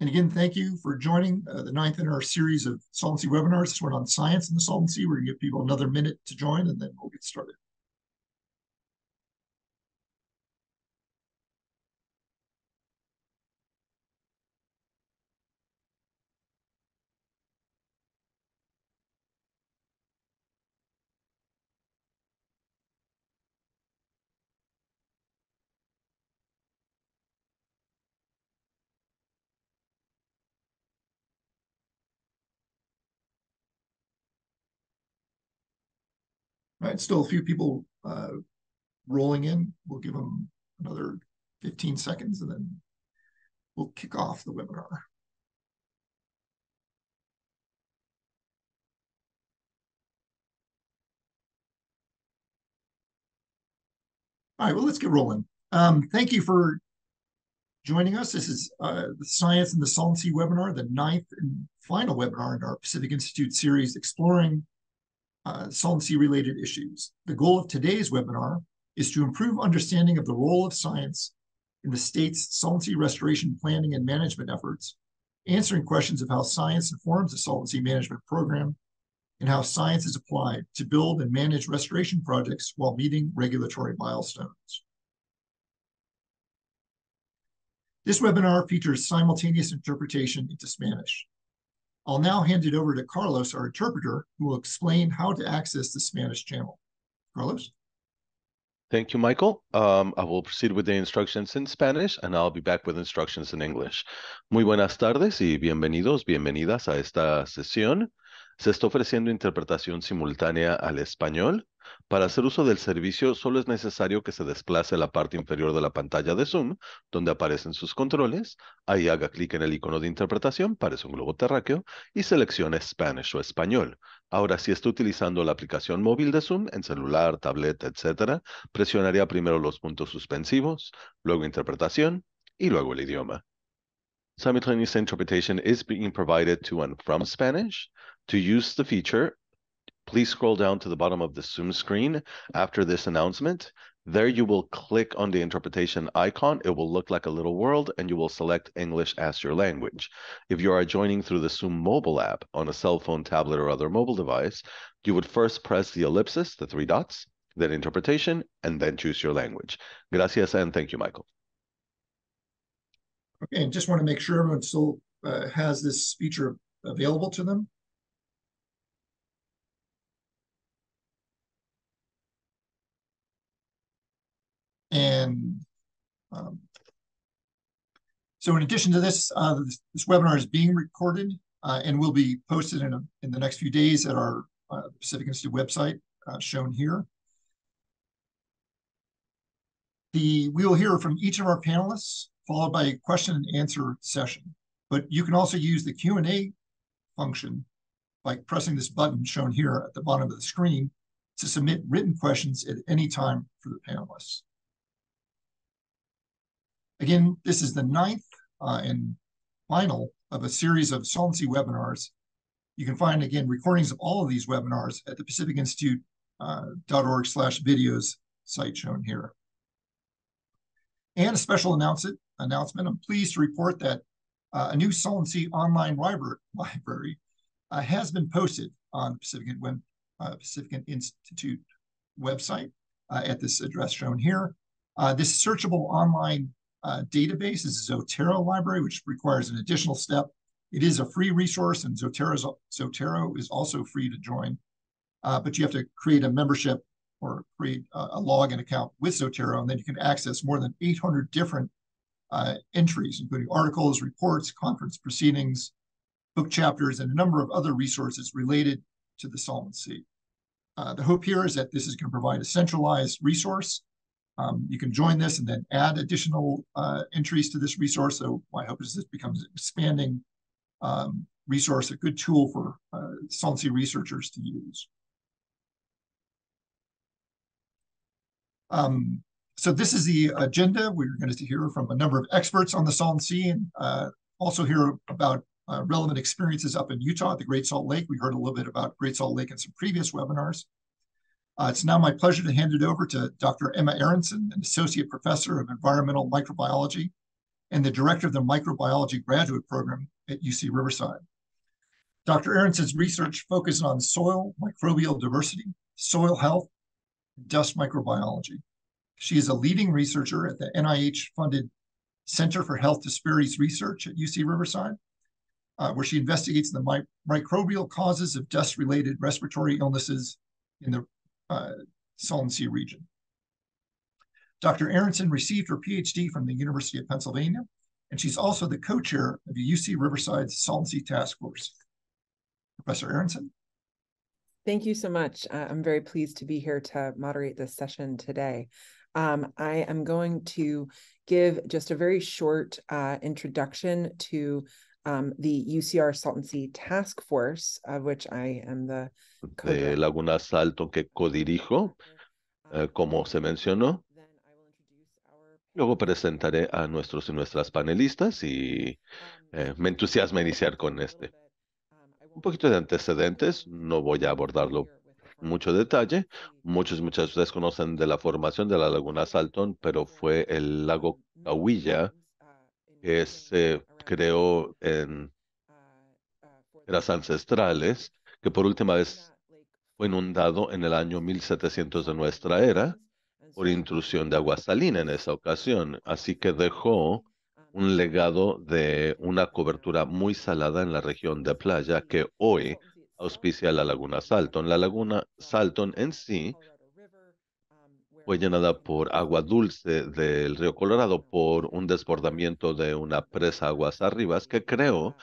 And again, thank you for joining uh, the ninth in our series of solvency webinars. This one on science and the solvency. We're going to give people another minute to join and then we'll get started. still a few people uh, rolling in. We'll give them another 15 seconds and then we'll kick off the webinar. All right, well, let's get rolling. Um, thank you for joining us. This is uh, the Science and the Solvency webinar, the ninth and final webinar in our Pacific Institute series exploring uh, solvency related issues. The goal of today's webinar is to improve understanding of the role of science in the state's solvency restoration planning and management efforts, answering questions of how science informs the solvency management program and how science is applied to build and manage restoration projects while meeting regulatory milestones. This webinar features simultaneous interpretation into Spanish. I'll now hand it over to Carlos, our interpreter, who will explain how to access the Spanish channel. Carlos? Thank you, Michael. Um, I will proceed with the instructions in Spanish and I'll be back with instructions in English. Muy buenas tardes y bienvenidos, bienvenidas a esta sesión Se está ofreciendo interpretación simultánea al español. Para hacer uso del servicio solo es necesario que se desplace la parte inferior de la pantalla de Zoom, donde aparecen sus controles. Ahí haga clic en el icono de interpretación, parece un globo terráqueo, y seleccione Spanish o español. Ahora, si está utilizando la aplicación móvil de Zoom en celular, tableta, etc., presionaría primero los puntos suspensivos, luego interpretación y luego el idioma. Simultaneous interpretation is being provided to and from Spanish. To use the feature, please scroll down to the bottom of the Zoom screen after this announcement. There you will click on the interpretation icon. It will look like a little world and you will select English as your language. If you are joining through the Zoom mobile app on a cell phone, tablet, or other mobile device, you would first press the ellipsis, the three dots, then interpretation, and then choose your language. Gracias and thank you, Michael. Okay, and just want to make sure everyone still uh, has this feature available to them. And um, so in addition to this, uh, this, this, webinar is being recorded uh, and will be posted in, a, in the next few days at our uh, Pacific Institute website uh, shown here. The, we will hear from each of our panelists, followed by a question and answer session. But you can also use the Q&A function by pressing this button shown here at the bottom of the screen to submit written questions at any time for the panelists. Again, this is the ninth uh, and final of a series of solvency webinars. You can find, again, recordings of all of these webinars at the Pacific Institute uh, .org slash videos site shown here. And a special announcement, I'm pleased to report that uh, a new Solvency online library, uh, has been posted on the Pacific, uh, Pacific Institute website uh, at this address shown here. Uh, this searchable online uh, database is Zotero library, which requires an additional step. It is a free resource, and Zotero, Zotero is also free to join. Uh, but you have to create a membership or create a, a, login account with Zotero, and then you can access more than 800 different uh, entries, including articles, reports, conference proceedings, book chapters, and a number of other resources related to the Solvency. Uh, the hope here is that this is going to provide a centralized resource um, you can join this and then add additional uh, entries to this resource. So my hope is this becomes an expanding um, resource, a good tool for uh, Solvency researchers to use. Um, so this is the agenda. We're going to hear from a number of experts on the Solvency and uh, also hear about uh, relevant experiences up in Utah at the Great Salt Lake. We heard a little bit about Great Salt Lake in some previous webinars. Uh, it's now my pleasure to hand it over to Dr. Emma Aronson, an Associate Professor of Environmental Microbiology and the Director of the Microbiology Graduate Program at UC Riverside. Dr. Aronson's research focuses on soil microbial diversity, soil health, dust microbiology. She is a leading researcher at the NIH-funded Center for Health Disparities Research at UC Riverside, uh, where she investigates the mi microbial causes of dust-related respiratory illnesses in the uh, Sea region. Dr. Aronson received her PhD from the University of Pennsylvania, and she's also the co-chair of the UC Riverside Solvency Task Force. Professor Aronson. Thank you so much. I'm very pleased to be here to moderate this session today. Um, I am going to give just a very short uh, introduction to um, the UCR Solvency Task Force, of which I am the de eh, Laguna Salton que codirijo, eh, como se mencionó. Luego presentaré a nuestros y nuestras panelistas y eh, me entusiasma iniciar con este. Un poquito de antecedentes, no voy a abordarlo mucho detalle. Muchos, muchas de ustedes conocen de la formación de la Laguna Salton, pero fue el lago Cahuilla que se creó en eras ancestrales, que por última vez fue inundado en el año 1700 de nuestra era por intrusión de agua salina en esa ocasión, así que dejó un legado de una cobertura muy salada en la región de playa que hoy auspicia la laguna Salton. La laguna Salton en sí fue llenada por agua dulce del río Colorado por un desbordamiento de una presa aguas arribas que creó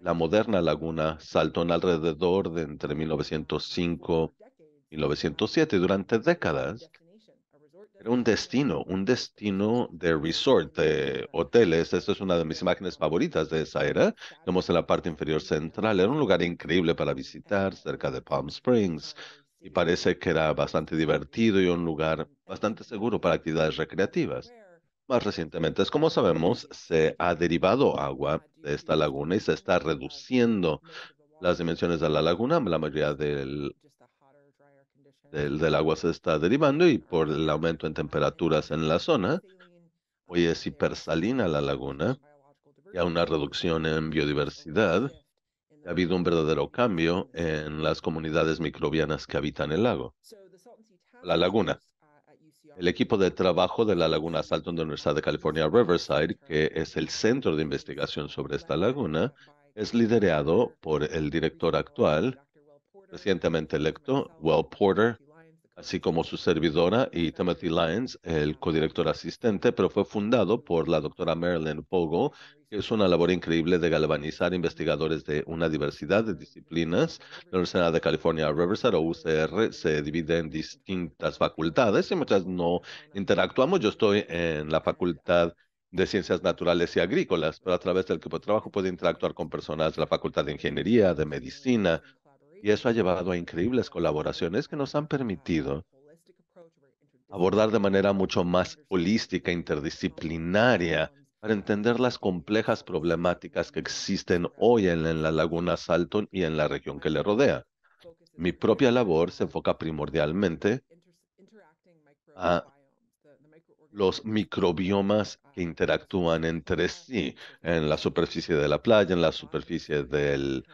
la moderna laguna Salton alrededor de entre 1905 y 1907 durante décadas. Era un destino, un destino de resort, de hoteles. Esta es una de mis imágenes favoritas de esa era. Vemos en la parte inferior central. Era un lugar increíble para visitar cerca de Palm Springs y parece que era bastante divertido y un lugar bastante seguro para actividades recreativas. Más recientemente, es como sabemos, se ha derivado agua de esta laguna y se está reduciendo las dimensiones de la laguna. La mayoría del, del, agua se está derivando y por el aumento en temperaturas en la zona, hoy es hipersalina la laguna y a una reducción en biodiversidad. Ha habido un verdadero cambio en las comunidades microbianas que habitan el lago, la laguna el equipo de trabajo de la Laguna Salton de la Universidad de California Riverside, que es el centro de investigación sobre esta laguna, es liderado por el director actual, recientemente electo, Will Porter, así como su servidora y Timothy Lyons, el codirector asistente, pero fue fundado por la doctora Marilyn Pogo, que es una labor increíble de galvanizar investigadores de una diversidad de disciplinas. La Universidad de California Riverside o UCR se divide en distintas facultades y muchas no interactuamos. Yo estoy en la facultad de Ciencias Naturales y Agrícolas, pero a través del equipo de trabajo puedo interactuar con personas de la Facultad de Ingeniería, de Medicina, y eso ha llevado a increíbles colaboraciones que nos han permitido abordar de manera mucho más holística, interdisciplinaria, para entender las complejas problemáticas que existen hoy en, en la laguna Salton y en la región que le rodea. Mi propia labor se enfoca primordialmente a los microbiomas que interactúan entre sí en la superficie de la playa, en la superficie del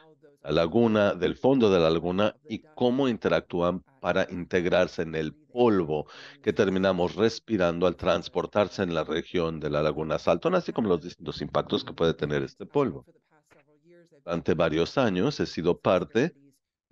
la laguna, del fondo de la laguna y cómo interactúan para integrarse en el polvo que terminamos respirando al transportarse en la región de la laguna Salton, así como los distintos impactos que puede tener este polvo. Durante varios años he sido parte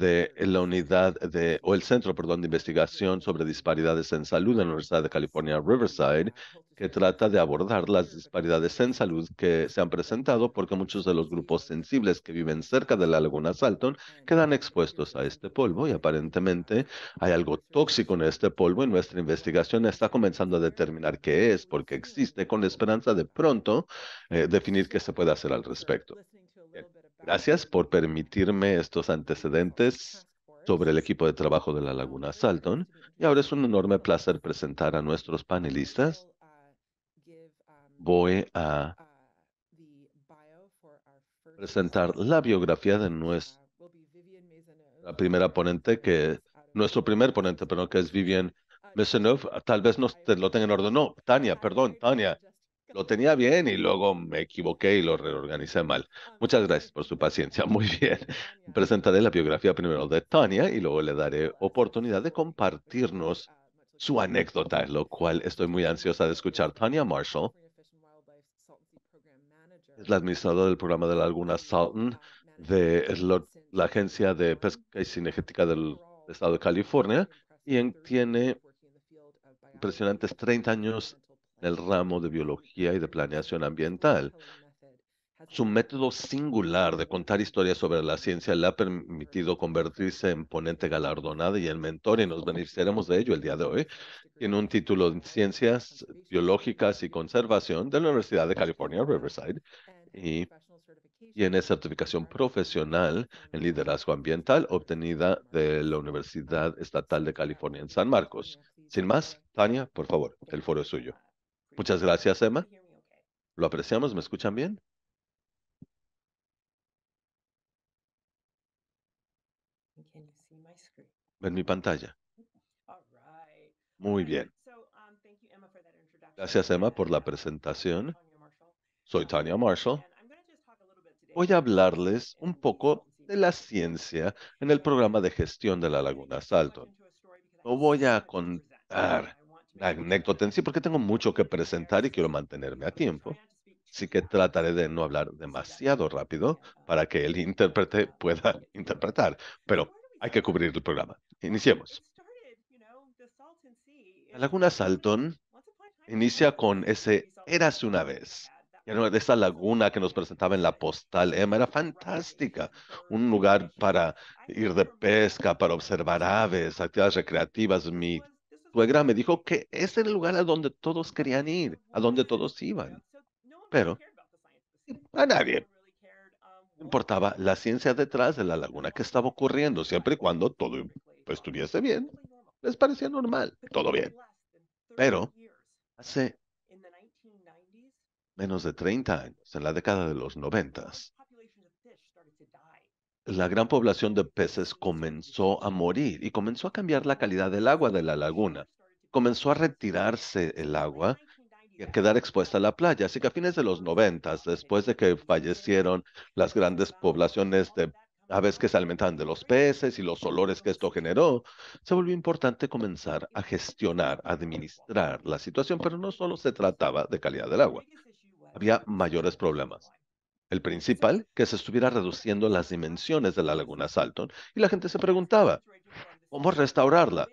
de la unidad de, o el Centro, perdón, de Investigación sobre Disparidades en Salud de la Universidad de California, Riverside, que trata de abordar las disparidades en salud que se han presentado porque muchos de los grupos sensibles que viven cerca de la laguna Salton quedan expuestos a este polvo y aparentemente hay algo tóxico en este polvo y nuestra investigación está comenzando a determinar qué es, porque existe, con la esperanza de pronto eh, definir qué se puede hacer al respecto. Gracias por permitirme estos antecedentes sobre el equipo de trabajo de la Laguna Salton. Y ahora es un enorme placer presentar a nuestros panelistas. Voy a presentar la biografía de nuestra primera ponente, que nuestro primer ponente, perdón, que es Vivian Mesenov. Tal vez no te lo tengan en orden. No, Tania, perdón, Tania lo tenía bien y luego me equivoqué y lo reorganicé mal. Ah, muchas gracias por su paciencia. Muy bien. Presentaré la biografía primero de Tania y luego le daré oportunidad de compartirnos ah, su anécdota, lo cual estoy muy ansiosa de escuchar. Tania Marshall es la administradora del programa de la Laguna Salton de la Agencia de Pesca y Cinegética del Estado de California y tiene impresionantes 30 años el ramo de biología y de planeación ambiental. Su método singular de contar historias sobre la ciencia le ha permitido convertirse en ponente galardonada y en mentor, y nos oh. beneficiaremos de ello el día de hoy. Tiene un título en Ciencias Biológicas y Conservación de la Universidad de California, Riverside, y tiene certificación profesional en liderazgo ambiental obtenida de la Universidad Estatal de California en San Marcos. Sin más, Tania, por favor, el foro es suyo. Muchas gracias, Emma. Lo apreciamos, ¿me escuchan bien? ¿Ven mi pantalla? Muy bien. Um, gracias, Emma, por la presentación. Soy um, Tania Marshall. Voy a hablarles un poco de la ciencia en el programa de gestión de la Laguna Salto. No voy a contar la anécdota en sí, porque tengo mucho que presentar y quiero mantenerme a tiempo. Así que trataré de no hablar demasiado rápido para que el intérprete pueda interpretar, pero hay que cubrir el programa. Iniciemos. La laguna Salton inicia con ese eras una vez. Esa laguna que nos presentaba en la postal Emma era fantástica. Un lugar para ir de pesca, para observar aves, actividades recreativas. Mi suegra me dijo que ese era el lugar a donde todos querían ir, a donde todos iban. Pero a nadie importaba la ciencia detrás de la laguna que estaba ocurriendo, siempre y cuando todo estuviese bien. Les parecía normal, todo bien. Pero hace menos de 30 años, en la década de los 90, la gran población de peces comenzó a morir y comenzó a cambiar la calidad del agua de la laguna. Comenzó a retirarse el agua y a quedar expuesta a la playa. Así que a fines de los noventas, después de que fallecieron las grandes poblaciones de aves que se alimentaban de los peces y los olores que esto generó, se volvió importante comenzar a gestionar, administrar la situación, pero no solo se trataba de calidad del agua. Había mayores problemas. El principal, que se estuviera reduciendo las dimensiones de la laguna Salton, y la gente se preguntaba, ¿cómo restaurarla?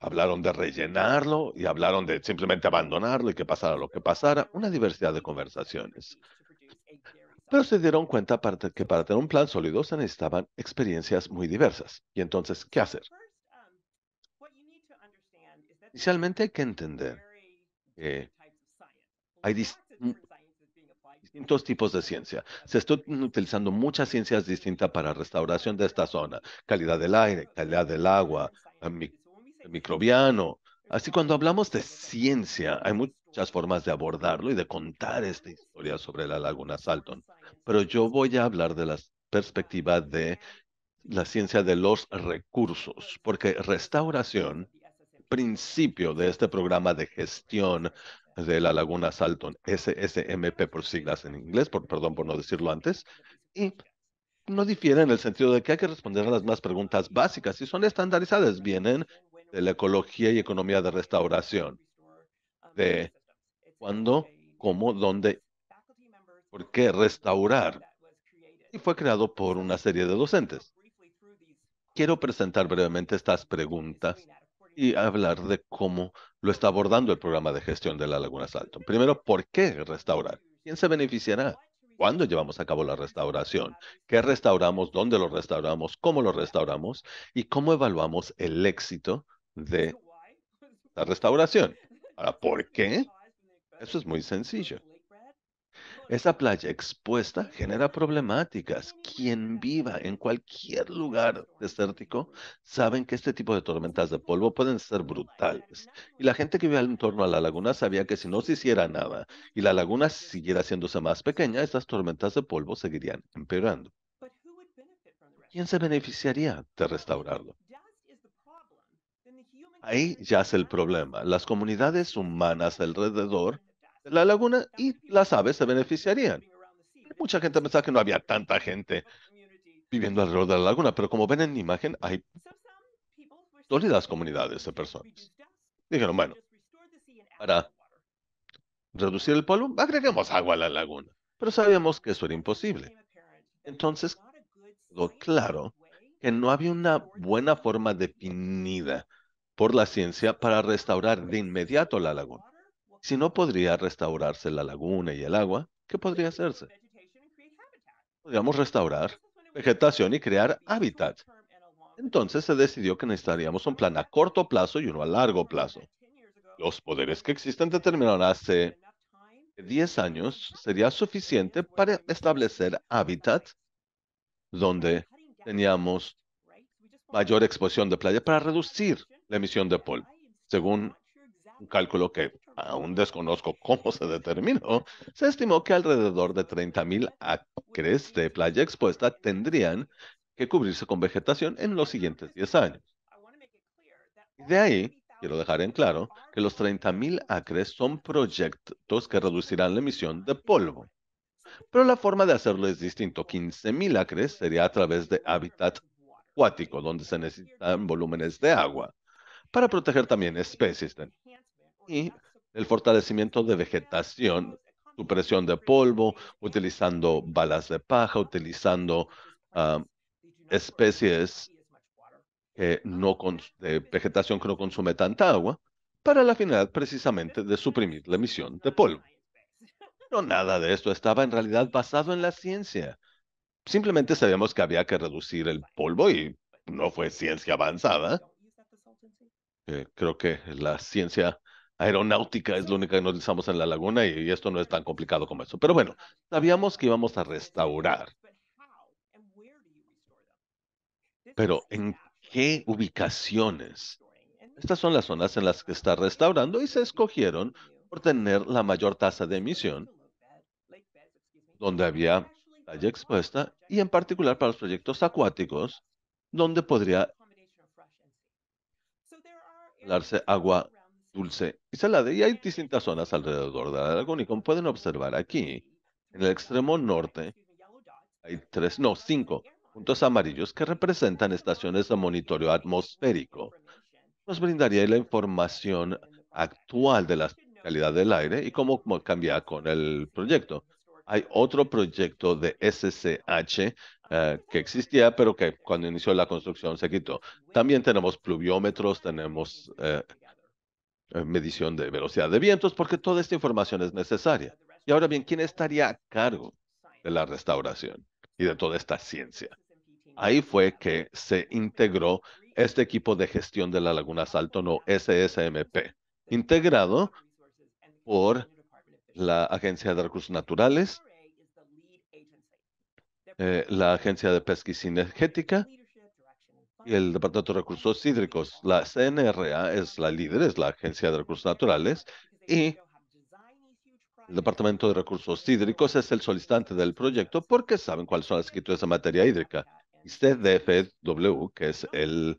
Hablaron de rellenarlo y hablaron de simplemente abandonarlo y que pasara lo que pasara, una diversidad de conversaciones. Pero se dieron cuenta que para tener un plan sólido se necesitaban experiencias muy diversas. Y entonces, ¿qué hacer? Inicialmente hay que entender que hay distintos tipos de ciencia. Se están utilizando muchas ciencias distintas para restauración de esta zona, calidad del aire, calidad del agua, microbiano. Así cuando hablamos de ciencia, hay muchas formas de abordarlo y de contar esta historia sobre la laguna Salton. Pero yo voy a hablar de la perspectiva de la ciencia de los recursos, porque restauración principio de este programa de gestión de la Laguna Salton, SSMP por siglas en inglés, por, perdón por no decirlo antes, y no difiere en el sentido de que hay que responder a las más preguntas básicas y son estandarizadas, vienen de la ecología y economía de restauración, de cuándo, cómo, dónde, por qué restaurar. Y fue creado por una serie de docentes. Quiero presentar brevemente estas preguntas y hablar de cómo lo está abordando el programa de gestión de la Laguna Salto. Primero, ¿por qué restaurar? ¿Quién se beneficiará? ¿Cuándo llevamos a cabo la restauración? ¿Qué restauramos? ¿Dónde lo restauramos? ¿Cómo lo restauramos? ¿Y cómo evaluamos el éxito de la restauración? Ahora, ¿por qué? Eso es muy sencillo. Esa playa expuesta genera problemáticas. Quien viva en cualquier lugar desértico saben que este tipo de tormentas de polvo pueden ser brutales. Y la gente que vive en torno a la laguna sabía que si no se hiciera nada y la laguna siguiera haciéndose más pequeña, estas tormentas de polvo seguirían empeorando. ¿Quién se beneficiaría de restaurarlo? Ahí ya es el problema. Las comunidades humanas alrededor la laguna y las aves se beneficiarían. Mucha gente pensaba que no había tanta gente viviendo alrededor de la laguna, pero como ven en la imagen, hay sólidas comunidades de personas. Dijeron, bueno, para reducir el polvo, agreguemos agua a la laguna. Pero sabíamos que eso era imposible. Entonces, quedó claro que no había una buena forma definida por la ciencia para restaurar de inmediato la laguna. Si no podría restaurarse la laguna y el agua, ¿qué podría hacerse? Podríamos restaurar vegetación y crear hábitat. Entonces se decidió que necesitaríamos un plan a corto plazo y uno a largo plazo. Los poderes que existen determinaron hace 10 años sería suficiente para establecer hábitat donde teníamos mayor exposición de playa para reducir la emisión de polvo, según un cálculo que aún desconozco cómo se determinó, se estimó que alrededor de 30.000 acres de playa expuesta tendrían que cubrirse con vegetación en los siguientes 10 años. De ahí, quiero dejar en claro que los 30.000 acres son proyectos que reducirán la emisión de polvo. Pero la forma de hacerlo es distinto. 15.000 acres sería a través de hábitat acuático, donde se necesitan volúmenes de agua, para proteger también especies. De el fortalecimiento de vegetación, supresión de polvo, utilizando balas de paja, utilizando ah, especies de vegetación que no consume tanta agua, para la finalidad precisamente de suprimir la emisión de polvo. No, nada de esto estaba en realidad basado en la ciencia. Simplemente sabíamos que había que reducir el polvo y no fue ciencia avanzada. Eh, creo que la ciencia aeronáutica es la única que nos utilizamos en la laguna y, esto no es tan complicado como eso. Pero bueno, sabíamos que íbamos a restaurar. Pero ¿en qué ubicaciones? Estas son las zonas en las que está restaurando y se escogieron por tener la mayor tasa de emisión, donde había talla expuesta y en particular para los proyectos acuáticos, donde podría darse agua dulce y salada, y hay distintas zonas alrededor de laguna, y como pueden observar aquí, en el extremo norte, hay tres, no, cinco puntos amarillos que representan estaciones de monitoreo atmosférico. Nos brindaría la información actual de la calidad del aire y cómo cambia con el proyecto. Hay otro proyecto de SCH eh, que existía, pero que cuando inició la construcción se quitó. También tenemos pluviómetros, tenemos eh, eh, medición de velocidad de vientos, porque toda esta información es necesaria. Y ahora bien, ¿quién estaría a cargo de la restauración y de toda esta ciencia? Ahí fue que se integró este equipo de gestión de la Laguna Salto No SSMP, integrado por la Agencia de Recursos Naturales, eh, la Agencia de Pesca y y el Departamento de Recursos Hídricos. La CNRA es la líder, es la Agencia de Recursos Naturales y el Departamento de Recursos Hídricos es el solicitante del proyecto porque saben cuáles son las escrituras de materia hídrica. Y CDFW, que es el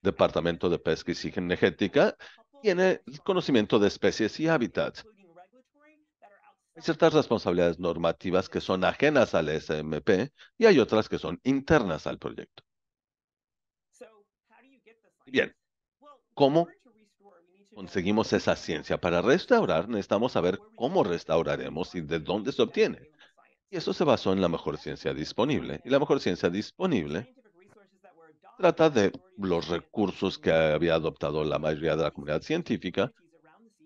Departamento de Pesca y Energética, tiene conocimiento de especies y hábitats. Hay ciertas responsabilidades normativas que son ajenas al SMP y hay otras que son internas al proyecto. Bien, ¿cómo conseguimos esa ciencia? Para restaurar necesitamos saber cómo restauraremos y de dónde se obtiene. Y eso se basó en la mejor ciencia disponible. Y la mejor ciencia disponible trata de los recursos que había adoptado la mayoría de la comunidad científica.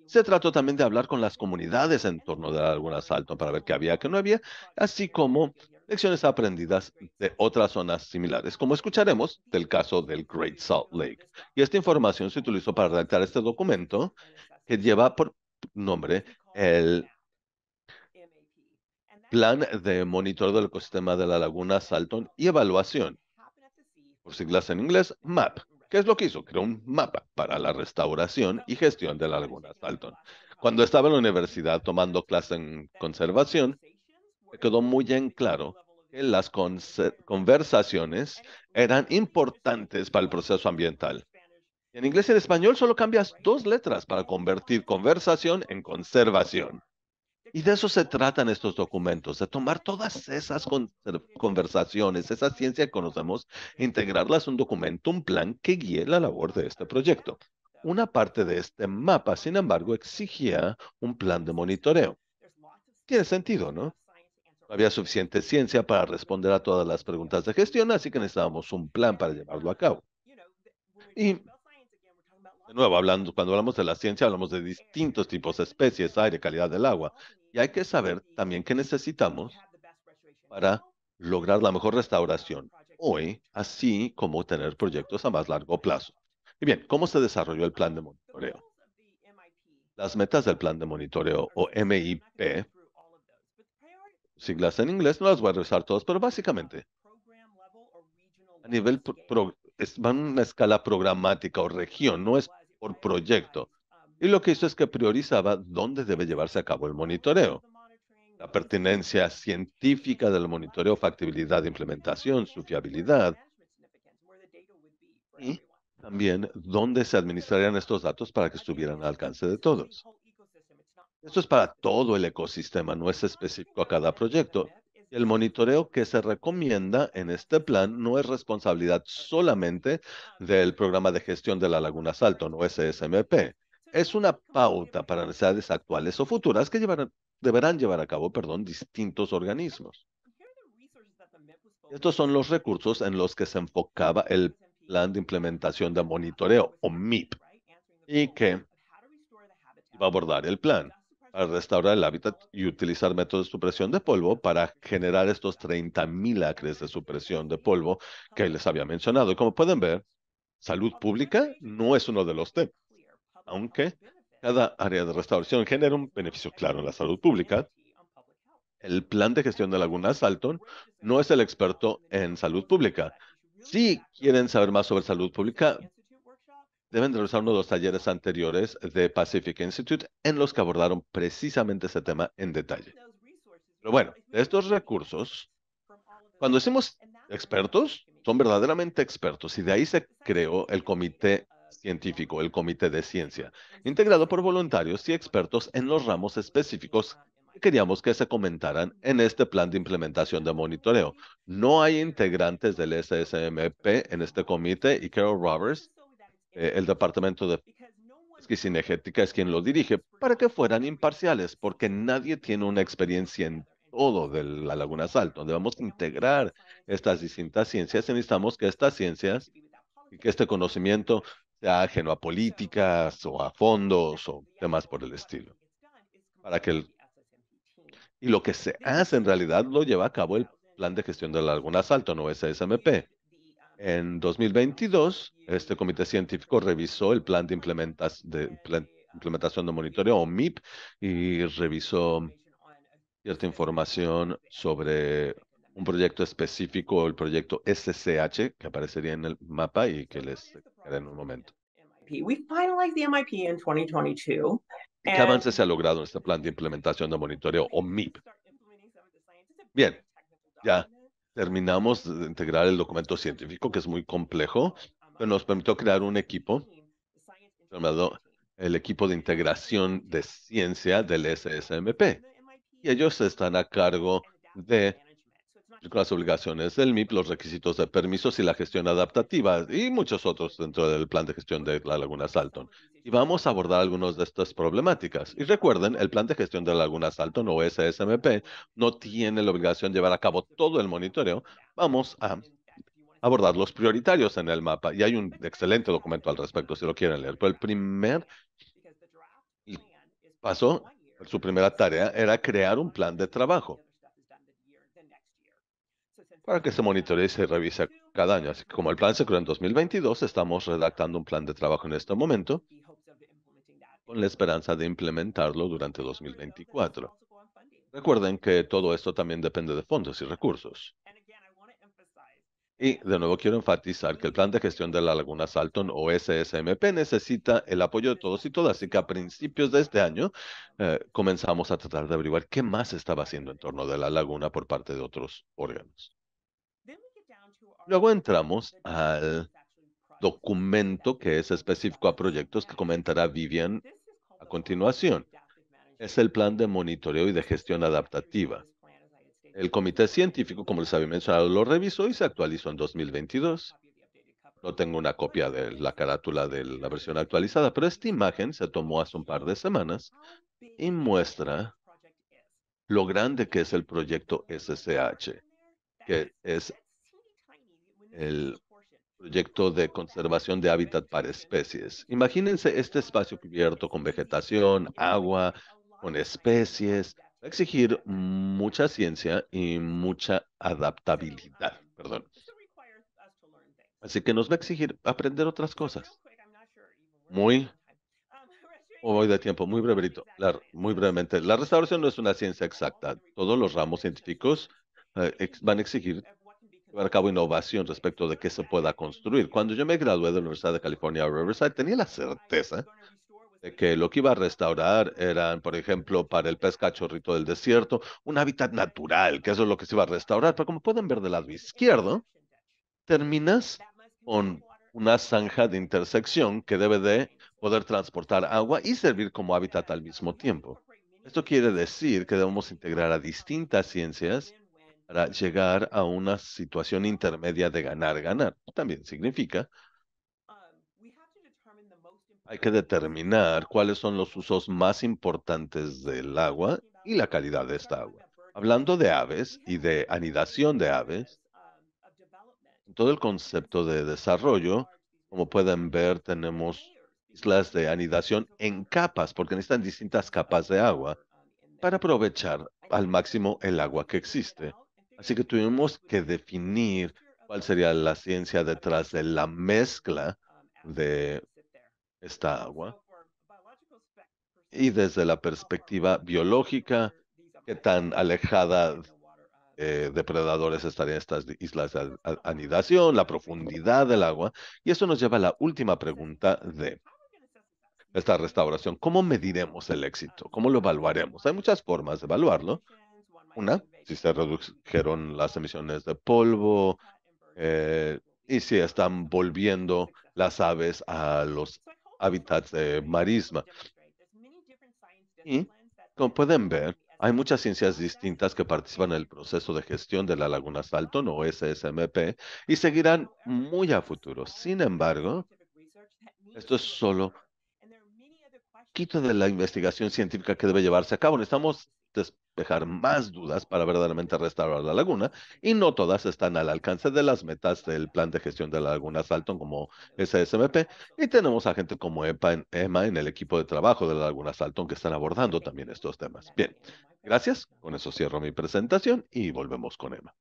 Se trató también de hablar con las comunidades en torno de algún asalto para ver qué había, qué no había, así como lecciones aprendidas de otras zonas similares, como escucharemos del caso del Great Salt Lake. Y esta información se utilizó para redactar este documento que lleva por nombre el Plan de Monitor del Ecosistema de la Laguna Salton y Evaluación, por siglas en inglés, MAP. ¿Qué es lo que hizo? Creó un mapa para la restauración y gestión de la Laguna Salton. Cuando estaba en la universidad tomando clase en conservación, quedó muy en claro que las conversaciones eran importantes para el proceso ambiental. En inglés y en español solo cambias dos letras para convertir conversación en conservación. Y de eso se tratan estos documentos, de tomar todas esas conversaciones, esa ciencia que conocemos, e integrarlas en un documento, un plan que guíe la labor de este proyecto. Una parte de este mapa, sin embargo, exigía un plan de monitoreo. Tiene sentido, ¿no? había suficiente ciencia para responder a todas las preguntas de gestión, así que necesitábamos un plan para llevarlo a cabo. Y, de nuevo, hablando, cuando hablamos de la ciencia, hablamos de distintos tipos de especies, aire, calidad del agua. Y hay que saber también qué necesitamos para lograr la mejor restauración hoy, así como tener proyectos a más largo plazo. Y bien, ¿cómo se desarrolló el plan de monitoreo? Las metas del plan de monitoreo o MIP siglas en inglés, no las voy a revisar todas, pero básicamente a nivel van a una escala programática o región, no es por proyecto. Y lo que hizo es que priorizaba dónde debe llevarse a cabo el monitoreo, la pertinencia científica del monitoreo, factibilidad de implementación, su fiabilidad, y también dónde se administrarían estos datos para que estuvieran al alcance de todos. Esto es para todo el ecosistema, no es específico a cada proyecto. El monitoreo que se recomienda en este plan no es responsabilidad solamente del programa de gestión de la Laguna Salto, no no SSMP. Es una pauta para necesidades actuales o futuras que deberán llevar a cabo perdón, distintos organismos. Estos son los recursos en los que se enfocaba el plan de implementación de monitoreo o MIP y que iba a abordar el plan restaurar el hábitat y utilizar métodos de supresión de polvo para generar estos 30 mil acres de supresión de polvo que les había mencionado. como pueden ver, salud pública no es uno de los temas, aunque cada área de restauración genera un beneficio claro en la salud pública. El plan de gestión de Laguna Salton no es el experto en salud pública. Si quieren saber más sobre salud pública, deben revisar uno de los talleres anteriores de Pacific Institute en los que abordaron precisamente ese tema en detalle. Pero bueno, estos recursos, cuando decimos expertos, son verdaderamente expertos y de ahí se creó el comité científico, el comité de ciencia, integrado por voluntarios y expertos en los ramos específicos que queríamos que se comentaran en este plan de implementación de monitoreo. No hay integrantes del SSMP en este comité y Carol Roberts eh, el Departamento de Pesquisa es quien lo dirige, para que fueran imparciales, porque nadie tiene una experiencia en todo de la Laguna Salto. Donde vamos a integrar estas distintas ciencias, y necesitamos que estas ciencias y que este conocimiento sea ajeno a políticas o a fondos o temas por el estilo. Para que y lo que se hace en realidad lo lleva a cabo el plan de gestión de la Laguna Salto, no es SMP. En 2022, este comité científico revisó el plan de, de implementación de monitoreo, o MIP, y revisó cierta información sobre un proyecto específico, el proyecto SCH, que aparecería en el mapa y que les daré en un momento. ¿Qué avance se ha logrado en este plan de implementación de monitoreo o MIP? Bien, ya terminamos de integrar el documento científico, que es muy complejo, pero nos permitió crear un equipo llamado el equipo de integración de ciencia del SSMP. Y ellos están a cargo de las obligaciones del MIP, los requisitos de permisos y la gestión adaptativa y muchos otros dentro del plan de gestión de la Laguna Salton. Y vamos a abordar algunas de estas problemáticas. Y recuerden, el plan de gestión de la Laguna Salton o SSMP no tiene la obligación de llevar a cabo todo el monitoreo. Vamos a abordar los prioritarios en el mapa. Y hay un excelente documento al respecto si lo quieren leer. Pero el primer paso, su primera tarea era crear un plan de trabajo para que se monitoree y se revise cada año. Así que como el plan se creó en 2022, estamos redactando un plan de trabajo en este momento con la esperanza de implementarlo durante 2024. Recuerden que todo esto también depende de fondos y recursos. Y de nuevo quiero enfatizar que el plan de gestión de la Laguna Salton o SSMP necesita el apoyo de todos y todas, así que a principios de este año eh, comenzamos a tratar de averiguar qué más estaba haciendo en torno de la laguna por parte de otros órganos. Luego entramos al documento que es específico a proyectos que comentará Vivian a continuación. Es el plan de monitoreo y de gestión adaptativa. El comité científico, como les había mencionado, lo revisó y se actualizó en 2022. No tengo una copia de la carátula de la versión actualizada, pero esta imagen se tomó hace un par de semanas y muestra lo grande que es el proyecto SSH, que es el proyecto de conservación de hábitat para especies. Imagínense este espacio cubierto con vegetación, agua, con especies. Va a exigir mucha ciencia y mucha adaptabilidad. Perdón. Así que nos va a exigir aprender otras cosas. Muy hoy de tiempo, muy breverito, muy brevemente. La restauración no es una ciencia exacta. Todos los ramos científicos eh, van a exigir a cabo innovación respecto de qué se pueda construir. Cuando yo me gradué de la Universidad de California Riverside, tenía la certeza de que lo que iba a restaurar eran, por ejemplo, para el pez cachorrito del desierto, un hábitat natural, que eso es lo que se iba a restaurar. Pero como pueden ver del lado izquierdo, terminas con una zanja de intersección que debe de poder transportar agua y servir como hábitat al mismo tiempo. Esto quiere decir que debemos integrar a distintas ciencias para llegar a una situación intermedia de ganar, ganar. También significa um, hay que determinar cuáles son los usos más importantes del agua y la calidad de esta agua. Hablando de aves y de anidación de aves, um, todo el concepto de desarrollo, como pueden ver, tenemos islas de anidación en capas, porque necesitan distintas capas de agua um, para aprovechar al máximo el agua que existe. Así que tuvimos que definir cuál sería la ciencia detrás de la mezcla de esta agua. Y desde la perspectiva biológica, qué tan alejada depredadores estarían estas islas de anidación, la profundidad del agua. Y eso nos lleva a la última pregunta de esta restauración. ¿Cómo mediremos el éxito? ¿Cómo lo evaluaremos? Hay muchas formas de evaluarlo. Una, si se redujeron las emisiones de polvo eh, y si están volviendo las aves a los hábitats de marisma. Y, como pueden ver, hay muchas ciencias distintas que participan en el proceso de gestión de la Laguna Salton o SSMP y seguirán muy a futuro. Sin embargo, esto es solo quito de la investigación científica que debe llevarse a cabo. Necesitamos despejar más dudas para verdaderamente restaurar la laguna y no todas están al alcance de las metas del plan de gestión de la laguna Salton como SSMP y tenemos a gente como EPA en, EMA en el equipo de trabajo de la laguna Salton que están abordando también estos temas. Bien, gracias. Con eso cierro mi presentación y volvemos con EMA.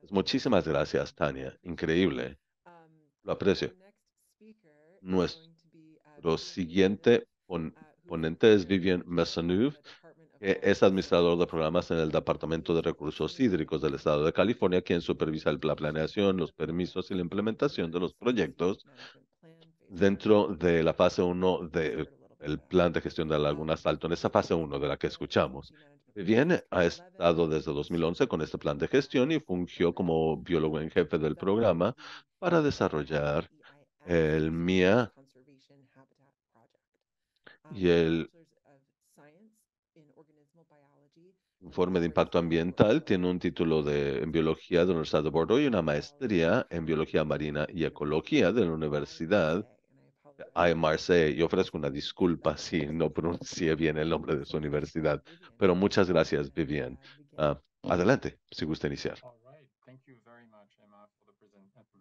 Pues muchísimas gracias, Tania. Increíble. Lo um, aprecio. Uh, nuestro siguiente uh, ponente es Vivian Messeneuve, e-, es administrador de programas en el Departamento de Recursos Hídricos del Estado de California, quien supervisa la planeación, los permisos y la implementación de los proyectos dentro de la fase 1 del plan de gestión de laguna Salto, en esa fase 1 de la que escuchamos. Viene ha estado desde 2011 con este plan de gestión y fungió como biólogo en jefe del programa para desarrollar el MIA y el informe de impacto ambiental, tiene un título de, en biología de la Universidad de Bordeaux y una maestría en biología marina y ecología de la Universidad de Marseille. Y ofrezco una disculpa si no pronuncié bien el nombre de su universidad, pero muchas gracias, Vivian. Ah, adelante, si gusta iniciar.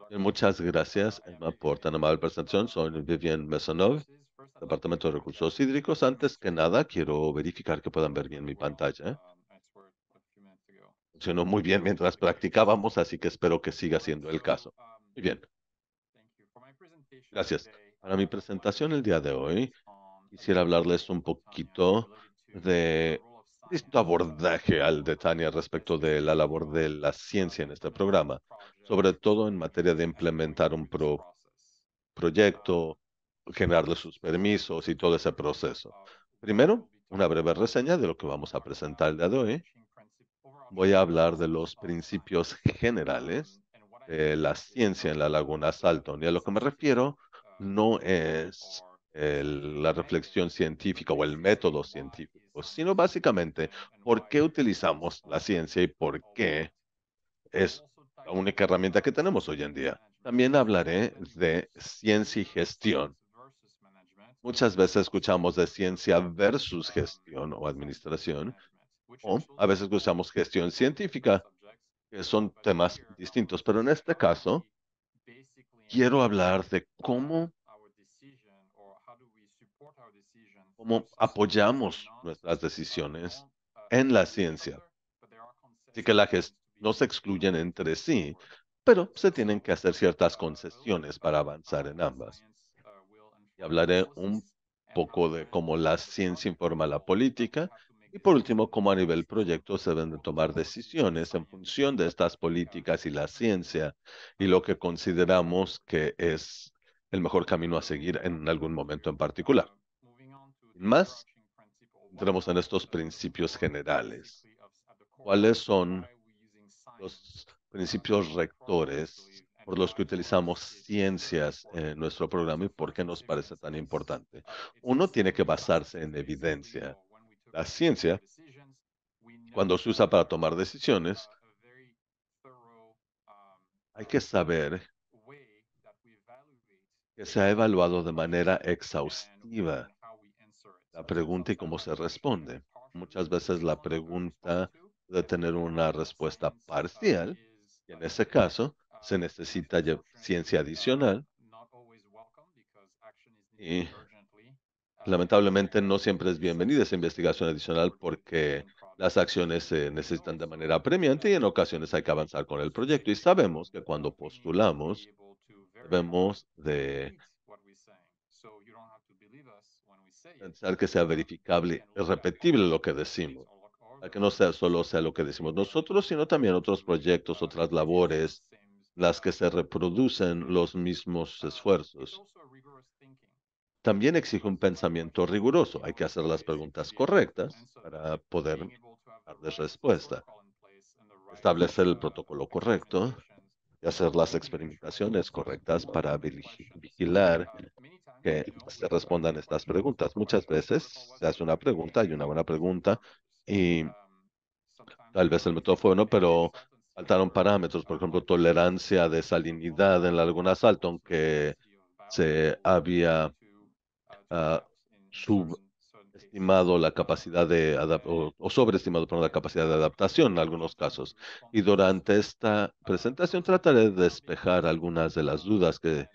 Uh, muchas gracias, Emma, por tan amable presentación. Soy Vivian Mesonov. Departamento de Recursos Hídricos. Antes que nada, quiero verificar que puedan ver bien mi pantalla. ¿eh? funcionó muy bien mientras practicábamos, así que espero que siga siendo el caso. Muy bien. Gracias. Para mi presentación el día de hoy, quisiera hablarles un poquito de este abordaje al de Tania respecto de la labor de la ciencia en este programa, sobre todo en materia de implementar un proyecto, generarle sus permisos y todo ese proceso. Primero, una breve reseña de lo que vamos a presentar el día de hoy voy a hablar de los principios generales de la ciencia en la laguna Salton. Y a lo que me refiero no es eh, la reflexión científica o el método científico, sino básicamente por qué utilizamos la ciencia y por qué es la única herramienta que tenemos hoy en día. También hablaré de ciencia y gestión. Muchas veces escuchamos de ciencia versus gestión o administración, a veces usamos gestión científica, que son temas distintos, pero en este caso quiero hablar de cómo, cómo apoyamos nuestras decisiones uh, en la ciencia. Así que la no se excluyen entre sí, pero se tienen que hacer ciertas concesiones para avanzar en ambas. Uh, y hablaré un poco de cómo la ciencia informa la política y por último, como a nivel proyecto se deben tomar decisiones en función de estas políticas y la ciencia y lo que consideramos que es el mejor camino a seguir en algún momento en particular. Más, entramos en estos principios generales. ¿Cuáles son los principios rectores por los que utilizamos ciencias en nuestro programa y por qué nos parece tan importante? Uno tiene que basarse en evidencia. La ciencia, cuando se usa para tomar decisiones, hay que saber que se ha evaluado de manera exhaustiva la pregunta y cómo se responde. Muchas veces la pregunta puede tener una respuesta parcial y en ese caso se necesita ciencia adicional y lamentablemente no siempre es bienvenida esa investigación adicional porque las acciones se necesitan de manera apremiante y en ocasiones hay que avanzar con el proyecto. Y sabemos que cuando postulamos debemos de pensar que sea verificable y repetible lo que decimos, que no sea solo sea lo que decimos nosotros, sino también otros proyectos, otras labores, las que se reproducen los mismos esfuerzos también exige un pensamiento riguroso. Hay que hacer las preguntas correctas para poder darles respuesta, establecer el protocolo correcto y hacer las experimentaciones correctas para vigilar que se respondan estas preguntas. Muchas veces se hace una pregunta y una buena pregunta y tal vez el método fue bueno, pero faltaron parámetros, por ejemplo, tolerancia de salinidad en algún asalto, aunque se había Ah, pues, subestimado la capacidad de o, sobreestimado la capacidad de adaptación en algunos casos. Y durante esta presentación trataré de despejar algunas de las dudas que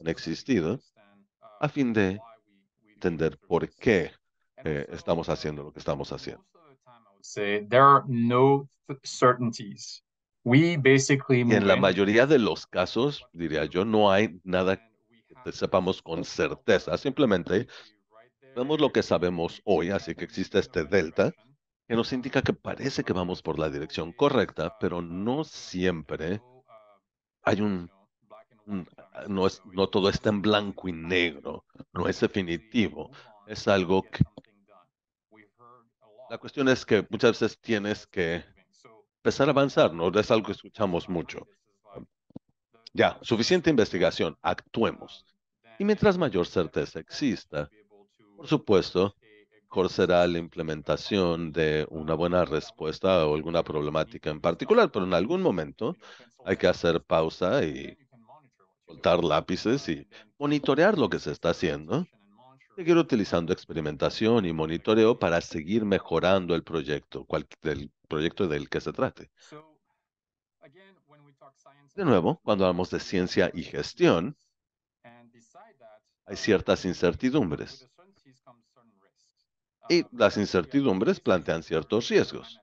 han existido ah, a fin de entender por qué eh, estamos haciendo lo que estamos haciendo. en la mayoría de los casos, diría yo, no hay nada sepamos con certeza. Simplemente vemos lo que sabemos hoy, así que existe este delta que nos indica que parece que vamos por la dirección correcta, pero no siempre hay un, no, es, no todo está en blanco y negro, no es definitivo, es algo que... La cuestión es que muchas veces tienes que empezar a avanzar, ¿no? Es algo que escuchamos mucho. Ya, suficiente investigación, actuemos. Y mientras mayor certeza exista, por supuesto, mejor será la implementación de una buena respuesta o alguna problemática en particular, pero en algún momento hay que hacer pausa y soltar lápices y monitorear lo que se está haciendo. Seguir utilizando experimentación y monitoreo para seguir mejorando el proyecto, del proyecto del que se trate. De nuevo, cuando hablamos de ciencia y gestión, hay ciertas incertidumbres. Y las incertidumbres plantean ciertos riesgos.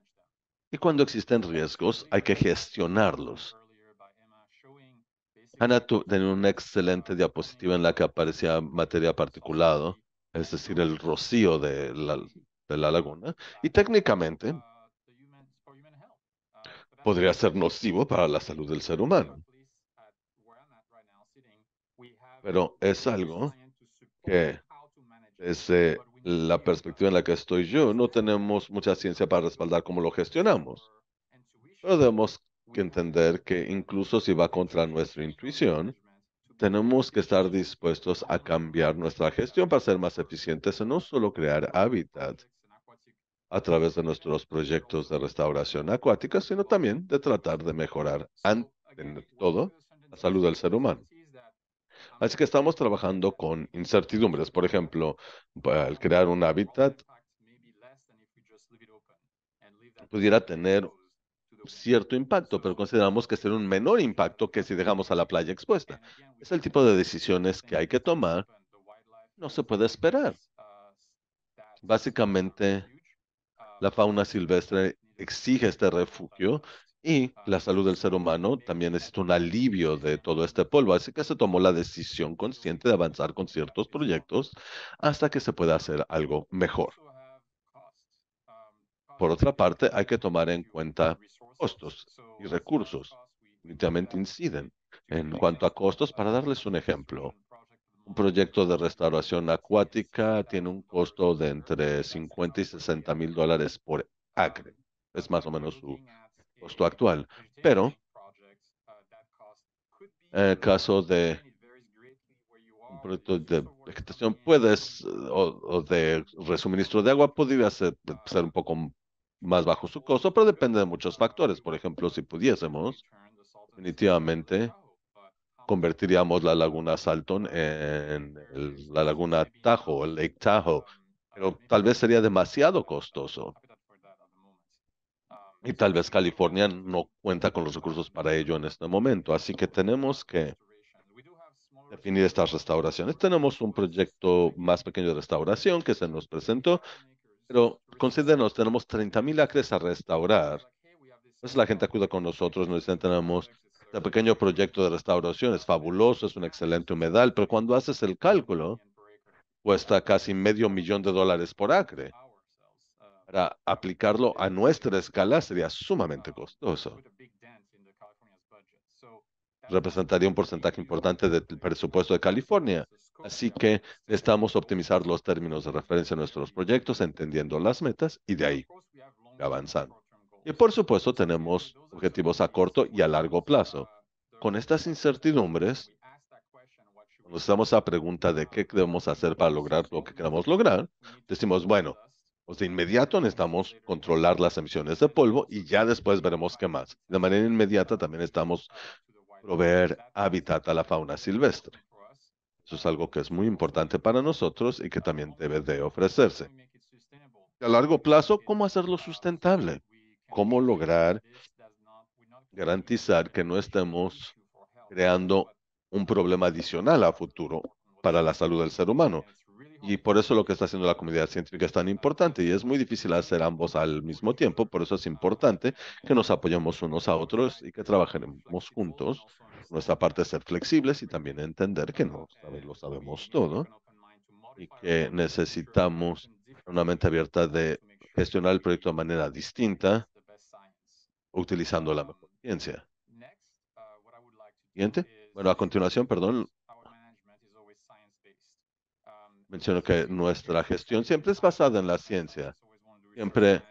Y cuando existen riesgos, hay que gestionarlos. Ana tenía una excelente diapositiva en la que aparecía materia particulado, es decir, el rocío de la laguna, y técnicamente uh, podría ser nocivo para la salud del ser humano. Pero es algo que es eh, la perspectiva en la que estoy yo, no tenemos mucha ciencia para respaldar cómo lo gestionamos. Pero debemos que entender que incluso si va contra nuestra intuición, tenemos que estar dispuestos a cambiar nuestra gestión para ser más eficientes en no solo crear hábitat a través de nuestros proyectos de restauración acuática, sino también de tratar de mejorar ante todo la salud del ser humano. Así que estamos trabajando con incertidumbres, por ejemplo, al crear un hábitat, pudiera tener cierto impacto, pero consideramos que será un menor impacto que si dejamos a la playa expuesta. Es el tipo de decisiones que hay que tomar. No se puede esperar. Básicamente, la fauna silvestre exige este refugio y ah, la salud del ser humano también necesita un alivio de todo este polvo. Así que se tomó la decisión consciente de avanzar con ciertos proyectos hasta que se pueda hacer algo mejor. Um, por otra parte, hay que tomar en cuenta costos y recursos. Definitivamente inciden. En cuanto a costos, para darles un ejemplo, un proyecto de restauración acuática tiene un costo de entre 50 y 60 mil dólares por acre. Es más o menos su costo actual. Pero en uh, el eh, caso de un proyecto de vegetación puedes, eh, o, de resuministro de agua, podría ser, uh, un poco más bajo su costo, pero depende de muchos factores. Por ejemplo, si pudiésemos, definitivamente convertiríamos la laguna Salton en la laguna Tahoe, el Lake Tahoe, pero tal vez sería demasiado costoso y tal vez California no cuenta con los recursos para ello en este momento. Así que tenemos que definir estas restauraciones. Tenemos un proyecto más pequeño de restauración que se nos presentó, pero considérenos, tenemos 30.000 acres a restaurar. Entonces pues la gente acude con nosotros, nos dicen, tenemos este pequeño proyecto de restauración, es fabuloso, es un excelente humedal, pero cuando haces el cálculo, cuesta casi medio millón de dólares por acre para aplicarlo a nuestra escala sería sumamente costoso. Representaría un porcentaje importante del presupuesto de California. Así que necesitamos optimizar los términos de referencia de nuestros proyectos, entendiendo las metas y de ahí avanzando. Y por supuesto tenemos objetivos a corto y a largo plazo. Con estas incertidumbres, nos damos la pregunta de qué debemos hacer para lograr lo que queremos lograr, decimos, bueno, pues, de inmediato necesitamos controlar las emisiones de polvo y ya después veremos qué más. De manera inmediata también estamos proveer hábitat a la fauna silvestre. Eso es algo que es muy importante para nosotros y que también debe de ofrecerse. a largo plazo, ¿cómo hacerlo sustentable? ¿Cómo lograr garantizar que no estemos creando un problema adicional a futuro para la salud del ser humano? Y por eso lo que está haciendo la comunidad científica es tan importante y es muy difícil hacer ambos al mismo tiempo, por eso es importante que nos apoyemos unos a otros y que trabajemos juntos. Nuestra parte es ser flexibles y también entender que no lo sabemos todo y que necesitamos una mente abierta de gestionar el proyecto de manera distinta, utilizando la mejor ciencia. Uh, Siguiente. Bueno, a continuación, perdón, menciono que nuestra gestión siempre es basada en la ciencia. Siempre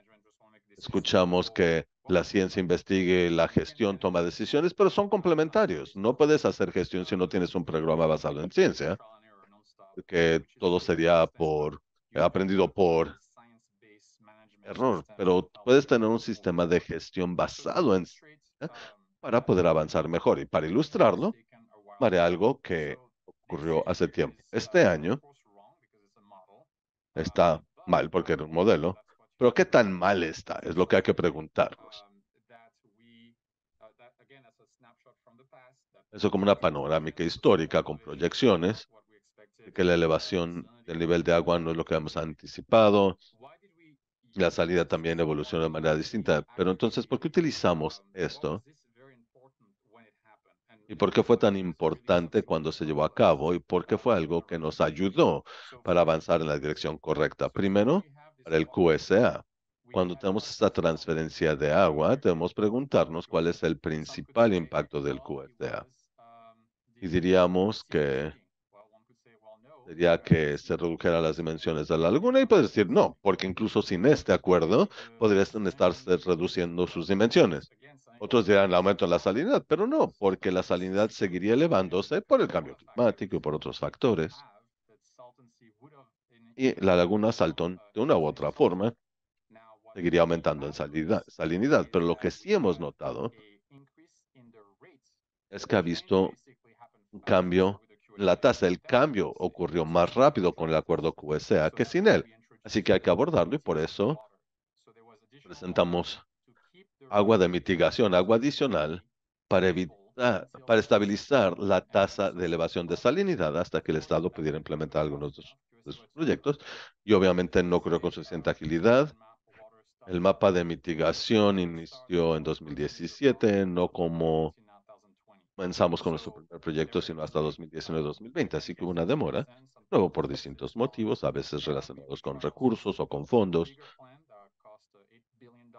escuchamos que la ciencia investigue, la gestión toma decisiones, pero son complementarios. No puedes hacer gestión si no tienes un programa basado en ciencia, que todo sería por aprendido por error, pero puedes tener un sistema de gestión basado en ciencia para poder avanzar mejor. Y para ilustrarlo, haré algo que ocurrió hace tiempo. Este año, Está mal porque era un modelo, pero ¿qué tan mal está? Es lo que hay que preguntarnos. Eso como una panorámica histórica con proyecciones, que la elevación del nivel de agua no es lo que hemos anticipado, la salida también evoluciona de manera distinta. Pero entonces, ¿por qué utilizamos esto? y por qué fue tan importante cuando se llevó a cabo y por qué fue algo que nos ayudó para avanzar en la dirección correcta. Primero, para el QSA. Cuando tenemos esta transferencia de agua, debemos preguntarnos cuál es el principal impacto del QSA. Y diríamos que sería que se redujeran las dimensiones de la laguna y puedes decir no, porque incluso sin este acuerdo podrían estar reduciendo sus dimensiones. Otros dirán el aumento de la salinidad, pero no, porque la salinidad seguiría elevándose por el cambio climático y por otros factores. Y la laguna Salton, de una u otra forma, seguiría aumentando en salinidad, salinidad. Pero lo que sí hemos notado es que ha visto un cambio la tasa. El cambio ocurrió más rápido con el acuerdo QSA que sin él. Así que hay que abordarlo y por eso presentamos agua de mitigación, agua adicional para evitar, para estabilizar la tasa de elevación de salinidad hasta que el Estado pudiera implementar algunos de sus, proyectos. Y obviamente no creo con suficiente agilidad. El mapa de mitigación inició en 2017, no como comenzamos con nuestro primer proyecto, sino hasta 2019-2020, así que hubo una demora, luego por distintos motivos, a veces relacionados con recursos o con fondos,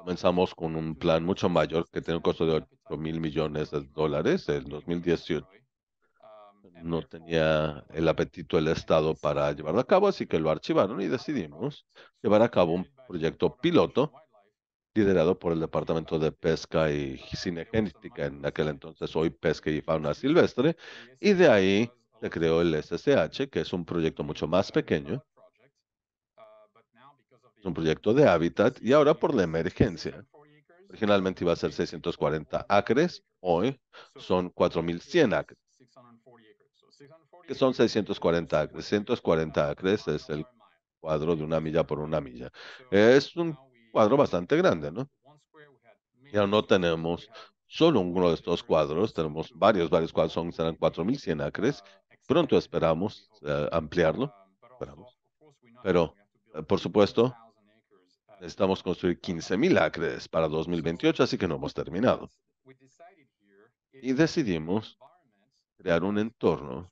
comenzamos con un plan mucho mayor que tiene un costo de 8 mil millones de dólares en 2018. No tenía el apetito el Estado para llevarlo a cabo, así que lo archivaron y decidimos llevar a cabo un proyecto piloto liderado por el Departamento de Pesca y genética, en aquel entonces hoy Pesca y Fauna Silvestre, y de ahí se creó el SSH, que es un proyecto mucho más pequeño, un proyecto de hábitat y ahora por la emergencia. Originalmente iba a ser 640 acres, hoy son 4100 acres, que son 640 acres. 640 acres es el cuadro de una milla por una milla. Es un cuadro bastante grande, ¿no? Ya no tenemos solo uno de estos cuadros, tenemos varios, varios cuadros, son, serán 4.100 acres. Pronto esperamos eh, ampliarlo, pero eh, por supuesto Necesitamos construir 15.000 acres para 2028, así que no hemos terminado. Y decidimos crear un entorno,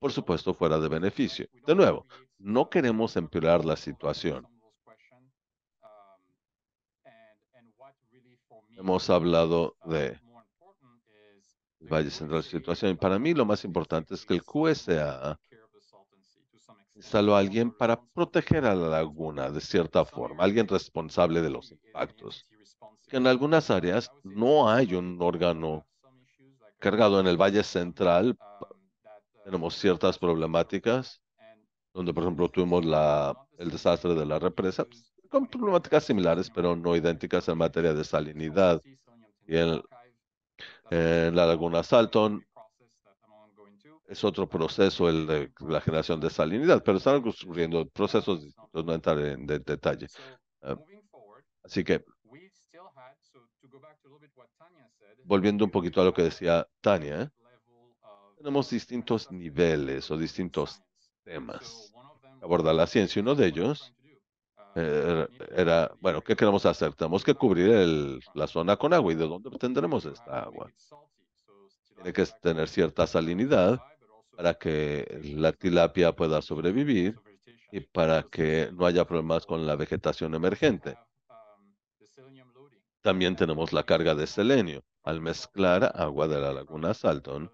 por supuesto, fuera de beneficio. De nuevo, no queremos empeorar la situación. Hemos hablado de el Valle Central de Situación y para mí lo más importante es que el QSA instaló a alguien para proteger a la laguna de cierta forma, alguien responsable de los impactos. Que en algunas áreas no hay un órgano cargado en el Valle Central. Tenemos ciertas problemáticas, donde por ejemplo tuvimos el desastre de la represa, pues, con problemáticas similares, pero no idénticas en materia de salinidad. Y en la laguna Salton es otro proceso el de la generación de salinidad, pero están ocurriendo procesos distintos, no entrar en detalle. Ah, así que, volviendo un poquito a lo que decía Tania, tenemos distintos niveles o distintos temas que aborda la ciencia. Uno de ellos uh, eh, era, bueno, ¿qué queremos hacer? Tenemos que cubrir la zona con agua. ¿Y de dónde obtendremos esta agua? Tiene que tener cierta salinidad para que la tilapia pueda sobrevivir y para que no haya problemas con la vegetación emergente. También tenemos la carga de selenio al mezclar agua de la laguna Salton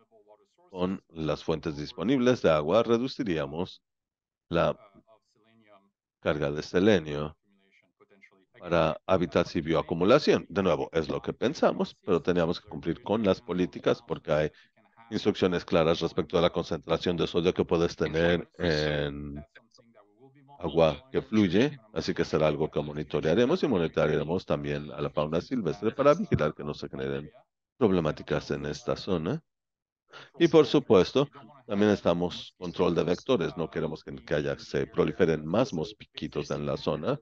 con las fuentes disponibles de agua, reduciríamos la carga de selenio para hábitats y bioacumulación. De nuevo, es lo que pensamos, pero teníamos que cumplir con las políticas porque hay instrucciones claras respecto a la concentración de sodio que puedes tener en agua que fluye, así que será algo que monitorearemos y monitorearemos también a la fauna silvestre para vigilar que no se generen problemáticas en esta zona. Y por supuesto, también estamos control de vectores. No queremos que, haya, se proliferen más mosquitos en la zona,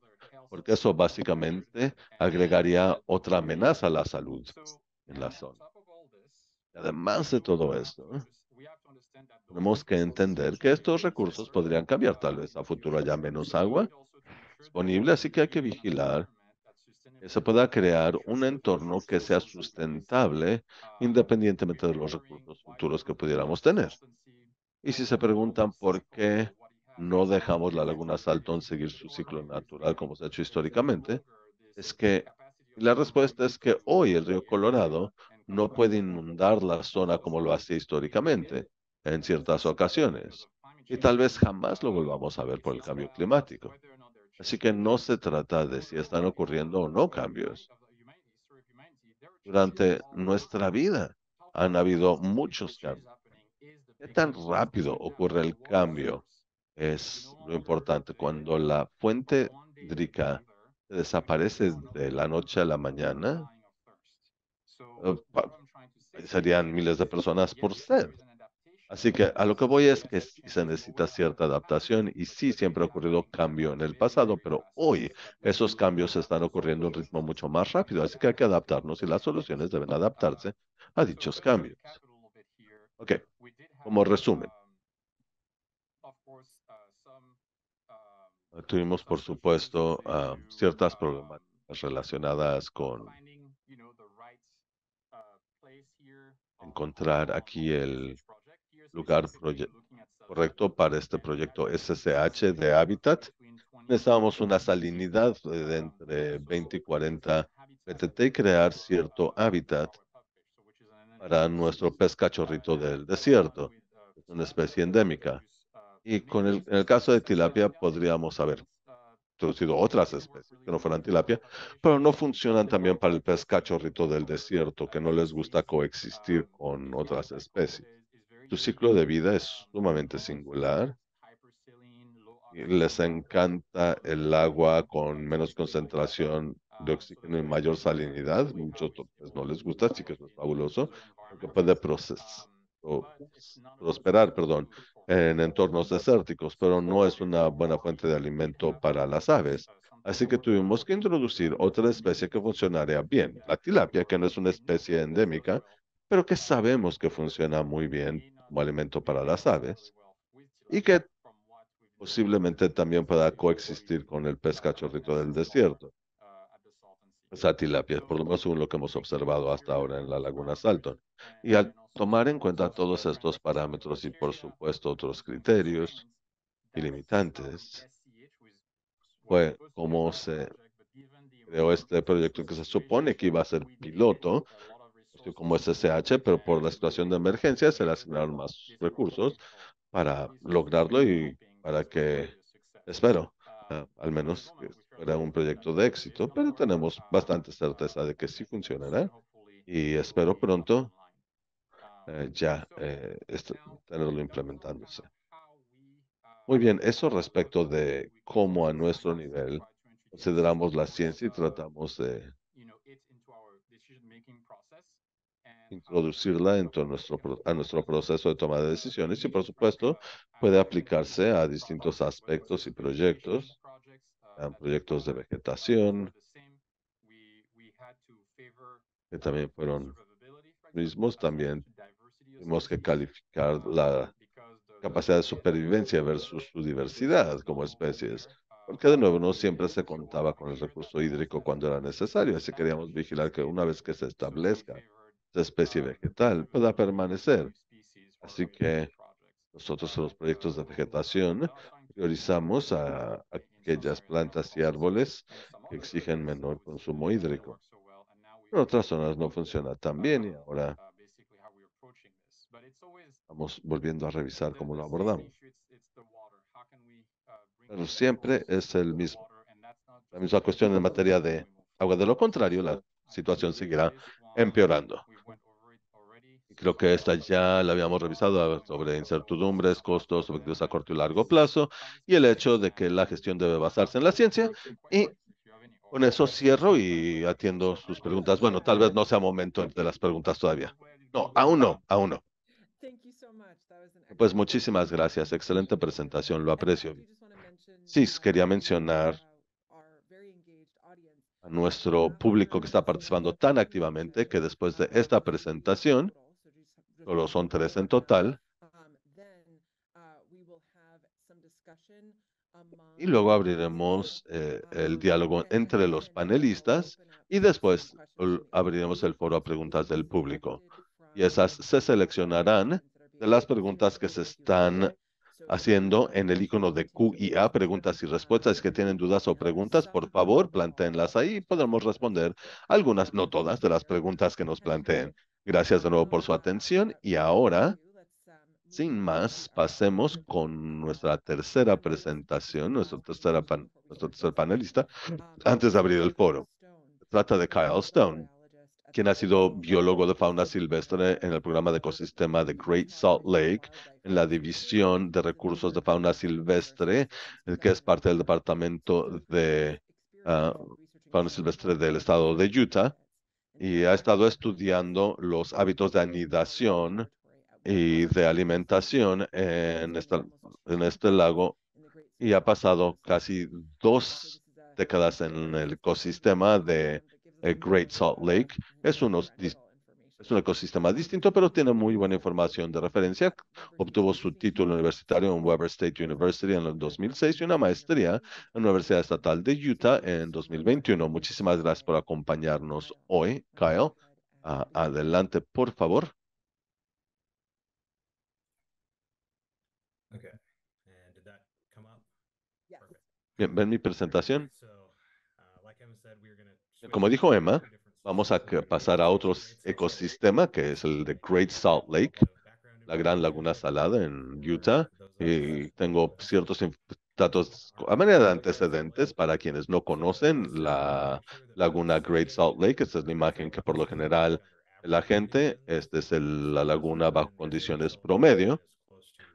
porque eso básicamente agregaría otra amenaza a la salud en la zona. Además de todo esto, tenemos que entender que estos recursos podrían cambiar. Tal vez a futuro haya menos agua disponible, así que hay que vigilar que se pueda crear un entorno que sea sustentable independientemente de los recursos futuros que pudiéramos tener. Y si se preguntan por qué no dejamos la laguna Salton seguir su ciclo natural como se ha hecho históricamente, es que la respuesta es que hoy el río Colorado no puede inundar la zona como lo hace históricamente en ciertas ocasiones. Y tal vez jamás lo volvamos a ver por el cambio climático. Así que no se trata de si están ocurriendo o no cambios. Durante nuestra vida han habido muchos cambios. ¿Qué tan rápido ocurre el cambio? Es lo importante. Cuando la fuente hídrica desaparece de la noche a la mañana, eh, serían miles de personas por ser. Así que a lo que voy es que se necesita cierta adaptación y sí siempre ha ocurrido cambio en el pasado, pero hoy esos cambios están ocurriendo a un ritmo mucho más rápido, así que hay que adaptarnos y las soluciones deben adaptarse a dichos cambios. Ok, como resumen. Tuvimos, por supuesto, ah, ciertas problemáticas relacionadas con encontrar aquí el lugar correcto para este proyecto SSH de hábitat. Necesitamos una salinidad de entre 20 y 40 PTT y crear cierto hábitat para nuestro pez cachorrito del desierto. una especie endémica. Y con el, en el caso de tilapia podríamos saber otras especies que no fueran tilapia, pero no funcionan también para el pez cachorrito del desierto, que no les gusta coexistir con otras especies. Su ciclo de vida es sumamente singular. les encanta el agua con menos concentración de oxígeno y mayor salinidad. Muchos pues, no les gusta, así que es fabuloso, porque puede procesar o prosperar, perdón, en entornos desérticos, pero no es una buena fuente de alimento para las aves. Así que tuvimos que introducir otra especie que funcionaría bien, la tilapia, que no es una especie endémica, pero que sabemos que funciona muy bien como alimento para las aves y que posiblemente también pueda coexistir con el pez del desierto satilapias, por lo menos según lo que hemos observado hasta ahora en la laguna Salton. Y al tomar en cuenta todos estos parámetros y por supuesto otros criterios y limitantes, fue como se creó este proyecto que se supone que iba a ser piloto, como SSH, pero por la situación de emergencia se le asignaron más recursos para lograrlo y para que, espero, ah, al menos era un proyecto de éxito, pero tenemos bastante certeza de que sí funcionará y espero pronto eh, ya eh, tenerlo implementándose. Muy bien, eso respecto de cómo a nuestro nivel consideramos la ciencia y tratamos de introducirla dentro nuestro, a nuestro proceso de toma de decisiones y por supuesto puede aplicarse a distintos aspectos y proyectos proyectos de vegetación, que también fueron mismos, también tuvimos que calificar la capacidad de supervivencia versus su diversidad como especies, porque de nuevo no siempre se contaba con el recurso hídrico cuando era necesario, así queríamos vigilar que una vez que se establezca esa especie vegetal pueda permanecer. Así que nosotros en los proyectos de vegetación priorizamos a, a aquellas plantas y árboles que exigen menor consumo hídrico. En otras zonas no funciona tan bien y ahora estamos volviendo a revisar cómo lo abordamos. Pero siempre es el mismo, la misma cuestión en materia de agua. De lo contrario, la situación seguirá empeorando creo que esta ya la habíamos revisado sobre incertidumbres, costos, objetivos a corto y largo plazo y el hecho de que la gestión debe basarse en la ciencia. Y con eso cierro y atiendo sus preguntas. Bueno, tal vez no sea momento de las preguntas todavía. No, aún no, aún no. Pues muchísimas gracias. Excelente presentación, lo aprecio. Sí, quería mencionar a nuestro público que está participando tan activamente que después de esta presentación, solo son tres en total. Um, uh, y luego abriremos eh, um, el diálogo entre los panelistas y después abriremos el foro a preguntas del público. Y esas se seleccionarán de las preguntas que se están haciendo en el icono de QIA, preguntas y respuestas. que tienen dudas o preguntas, por favor, planteenlas ahí y podremos responder algunas, no todas, de las preguntas que nos planteen. Gracias de nuevo por su atención y ahora, sin más, pasemos con nuestra tercera presentación, nuestro, tercera tercer panelista, antes de abrir el foro. Trata de Kyle Stone, quien ha sido biólogo de fauna silvestre en el programa de ecosistema de Great Salt Lake, en la División de Recursos de Fauna Silvestre, que es parte del Departamento de ah, Fauna Silvestre del Estado de Utah y ha estado estudiando los hábitos de anidación y de alimentación en, este lago y ha pasado casi dos décadas en el ecosistema de eh, Great Salt Lake. Es unos es un ecosistema distinto, pero tiene muy buena información de referencia. Obtuvo su título universitario en Weber State University en el 2006 y una maestría en la Universidad Estatal de Utah en 2021. Muchísimas gracias por acompañarnos hoy, Kyle. adelante, por favor. Bien, ¿ven mi presentación? Uh, Como dijo Emma, Vamos a pasar a otro ecosistema que es el de Great Salt Lake, la Gran Laguna Salada en Utah. Y tengo ciertos datos a manera de antecedentes para quienes no conocen la Laguna Great Salt Lake. Esta es la imagen que por lo general la gente, esta es la laguna bajo condiciones promedio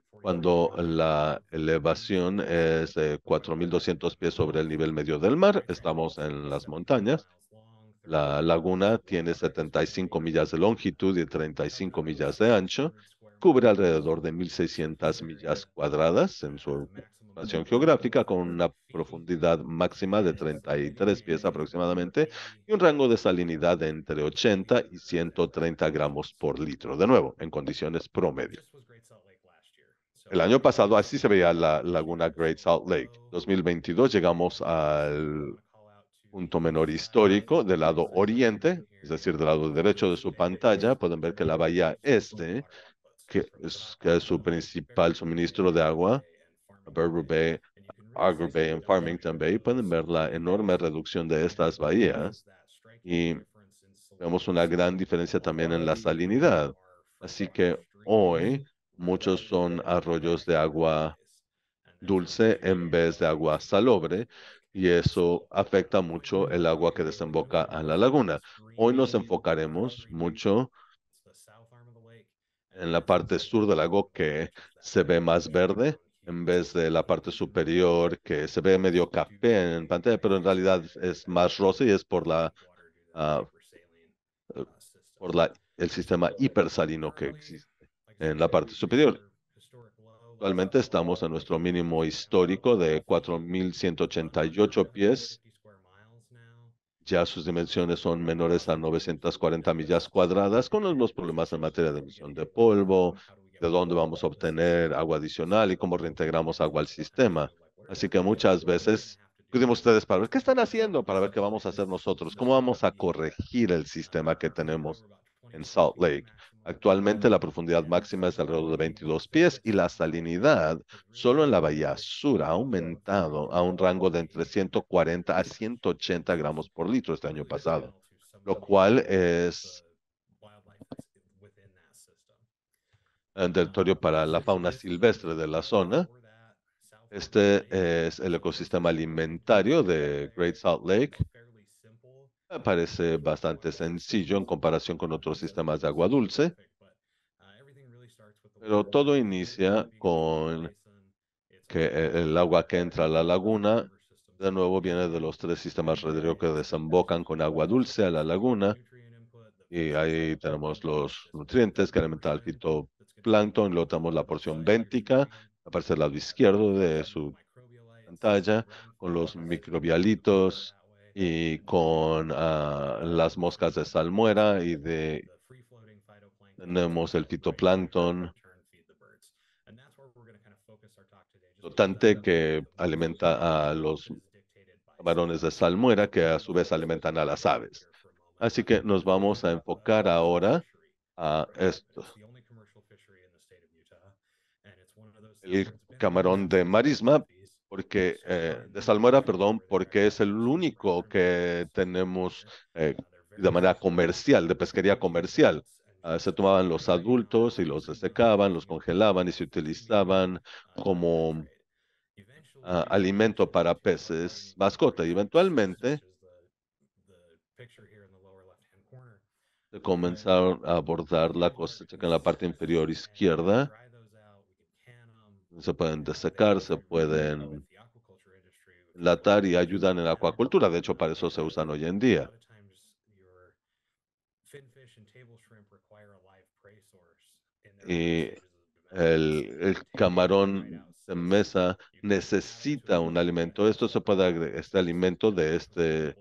cuando la elevación es 4.200 pies sobre el nivel medio del mar, estamos en las montañas, la laguna tiene 75 millas de longitud y 35 millas de ancho. Cubre alrededor de 1.600 millas cuadradas en su ocupación geográfica con una profundidad máxima de 33 pies aproximadamente y un rango de salinidad de entre 80 y 130 gramos por litro. De nuevo, en condiciones promedio. El año pasado así se veía la laguna Great Salt Lake. 2022 llegamos al punto menor histórico del lado oriente, es decir, del lado derecho de su pantalla, pueden ver que la bahía este, que es, su principal suministro de agua, Berber Bay, Argo Bay y Farmington Bay, pueden ver la enorme reducción de estas bahías y vemos una gran diferencia también en la salinidad. Así que hoy muchos son arroyos de agua dulce en vez de agua salobre y eso afecta mucho el agua que desemboca a la laguna. Hoy nos enfocaremos mucho en la parte sur del lago que se ve más verde en vez de la parte superior que se ve medio café en pantalla, pero en realidad es más rosa y es por la ah, por la el sistema hipersalino que existe en la parte superior. Actualmente estamos en nuestro mínimo histórico de 4.188 pies. Ya sus dimensiones son menores a 940 millas cuadradas, con mismos problemas en materia de emisión de polvo, de dónde vamos a obtener agua adicional y cómo reintegramos agua al sistema. Así que muchas veces pedimos ustedes para ver qué están haciendo, para ver qué vamos a hacer nosotros, cómo vamos a corregir el sistema que tenemos en Salt Lake. Actualmente la profundidad máxima es alrededor de 22 pies y la salinidad solo en la bahía sur ha aumentado a un rango de entre 140 a 180 gramos por litro este año pasado, lo cual es un uh, territorio um, para la fauna silvestre de la zona. Este es el ecosistema alimentario de Great Salt Lake Parece bastante sencillo en comparación con otros sistemas de agua dulce, pero todo inicia con que e, el agua que entra a la laguna de nuevo viene de los tres sistemas que desembocan con agua dulce a la laguna. Y ahí tenemos los nutrientes que alimentan al fitoplancton. Luego tenemos la porción béntica, aparece al lado izquierdo de su pantalla, con los microbialitos y con ah, las moscas de salmuera y de tenemos el fitoplancton tanto que alimenta a los varones de salmuera que a su vez alimentan a las aves. Así que nos vamos a enfocar ahora a esto. El camarón de marisma porque eh, de salmuera, perdón, porque es el único que tenemos eh, de manera comercial, de pesquería comercial. Ah, se tomaban los adultos y los desecaban, los congelaban y se utilizaban como ah, alimento para peces mascota. Y eventualmente se comenzaron a abordar la cosecha en la parte inferior izquierda se pueden este, desecar, se pueden latar y ayudan en la acuacultura. De hecho, para eso se usan hoy en día. Y el, camarón de mesa necesita un alimento. Esto se puede este alimento de este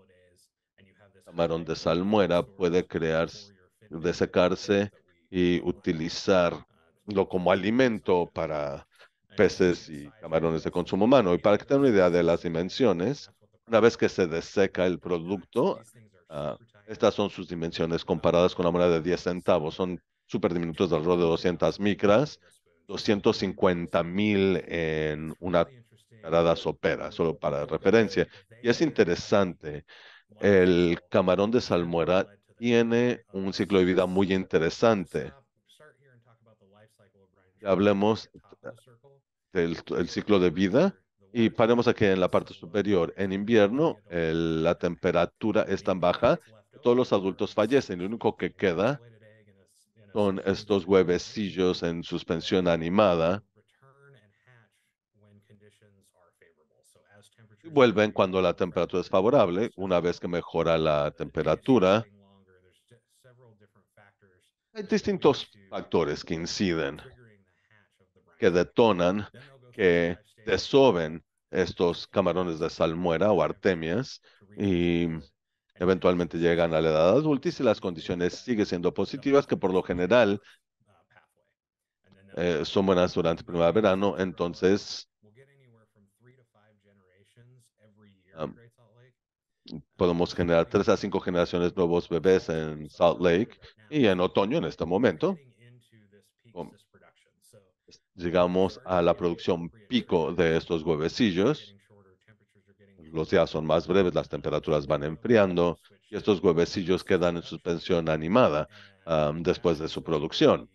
camarón de salmuera puede crearse, desecarse y utilizarlo uh, como alimento para peces y camarones de consumo humano. Y para que tengan una idea de las dimensiones, una vez que se deseca el producto, ah, estas son sus dimensiones comparadas con la moneda de 10 centavos. Son súper diminutos de alrededor de 200 micras, 250 mil en una parada sopera, solo para referencia. Y es interesante, el camarón de salmuera tiene un ciclo de vida muy interesante. Hablemos el ciclo de vida. Y paremos aquí en la parte superior. En invierno, la temperatura es tan baja, todos los adultos fallecen. Lo único que queda son estos huevecillos en suspensión animada. vuelven cuando la temperatura es favorable. Una vez que mejora la temperatura, hay distintos factores que inciden que detonan, que desoben estos camarones de salmuera o artemias y eventualmente llegan a la edad adulta y si las condiciones siguen siendo positivas, que por lo general eh, son buenas durante primavera verano, entonces ah, mm, podemos um, generar tres a cinco generaciones nuevos bebés en Salt Lake y en otoño en este momento llegamos a la producción pico de estos huevecillos. Los días son más breves, las temperaturas van enfriando y estos huevecillos quedan en suspensión animada después de su producción.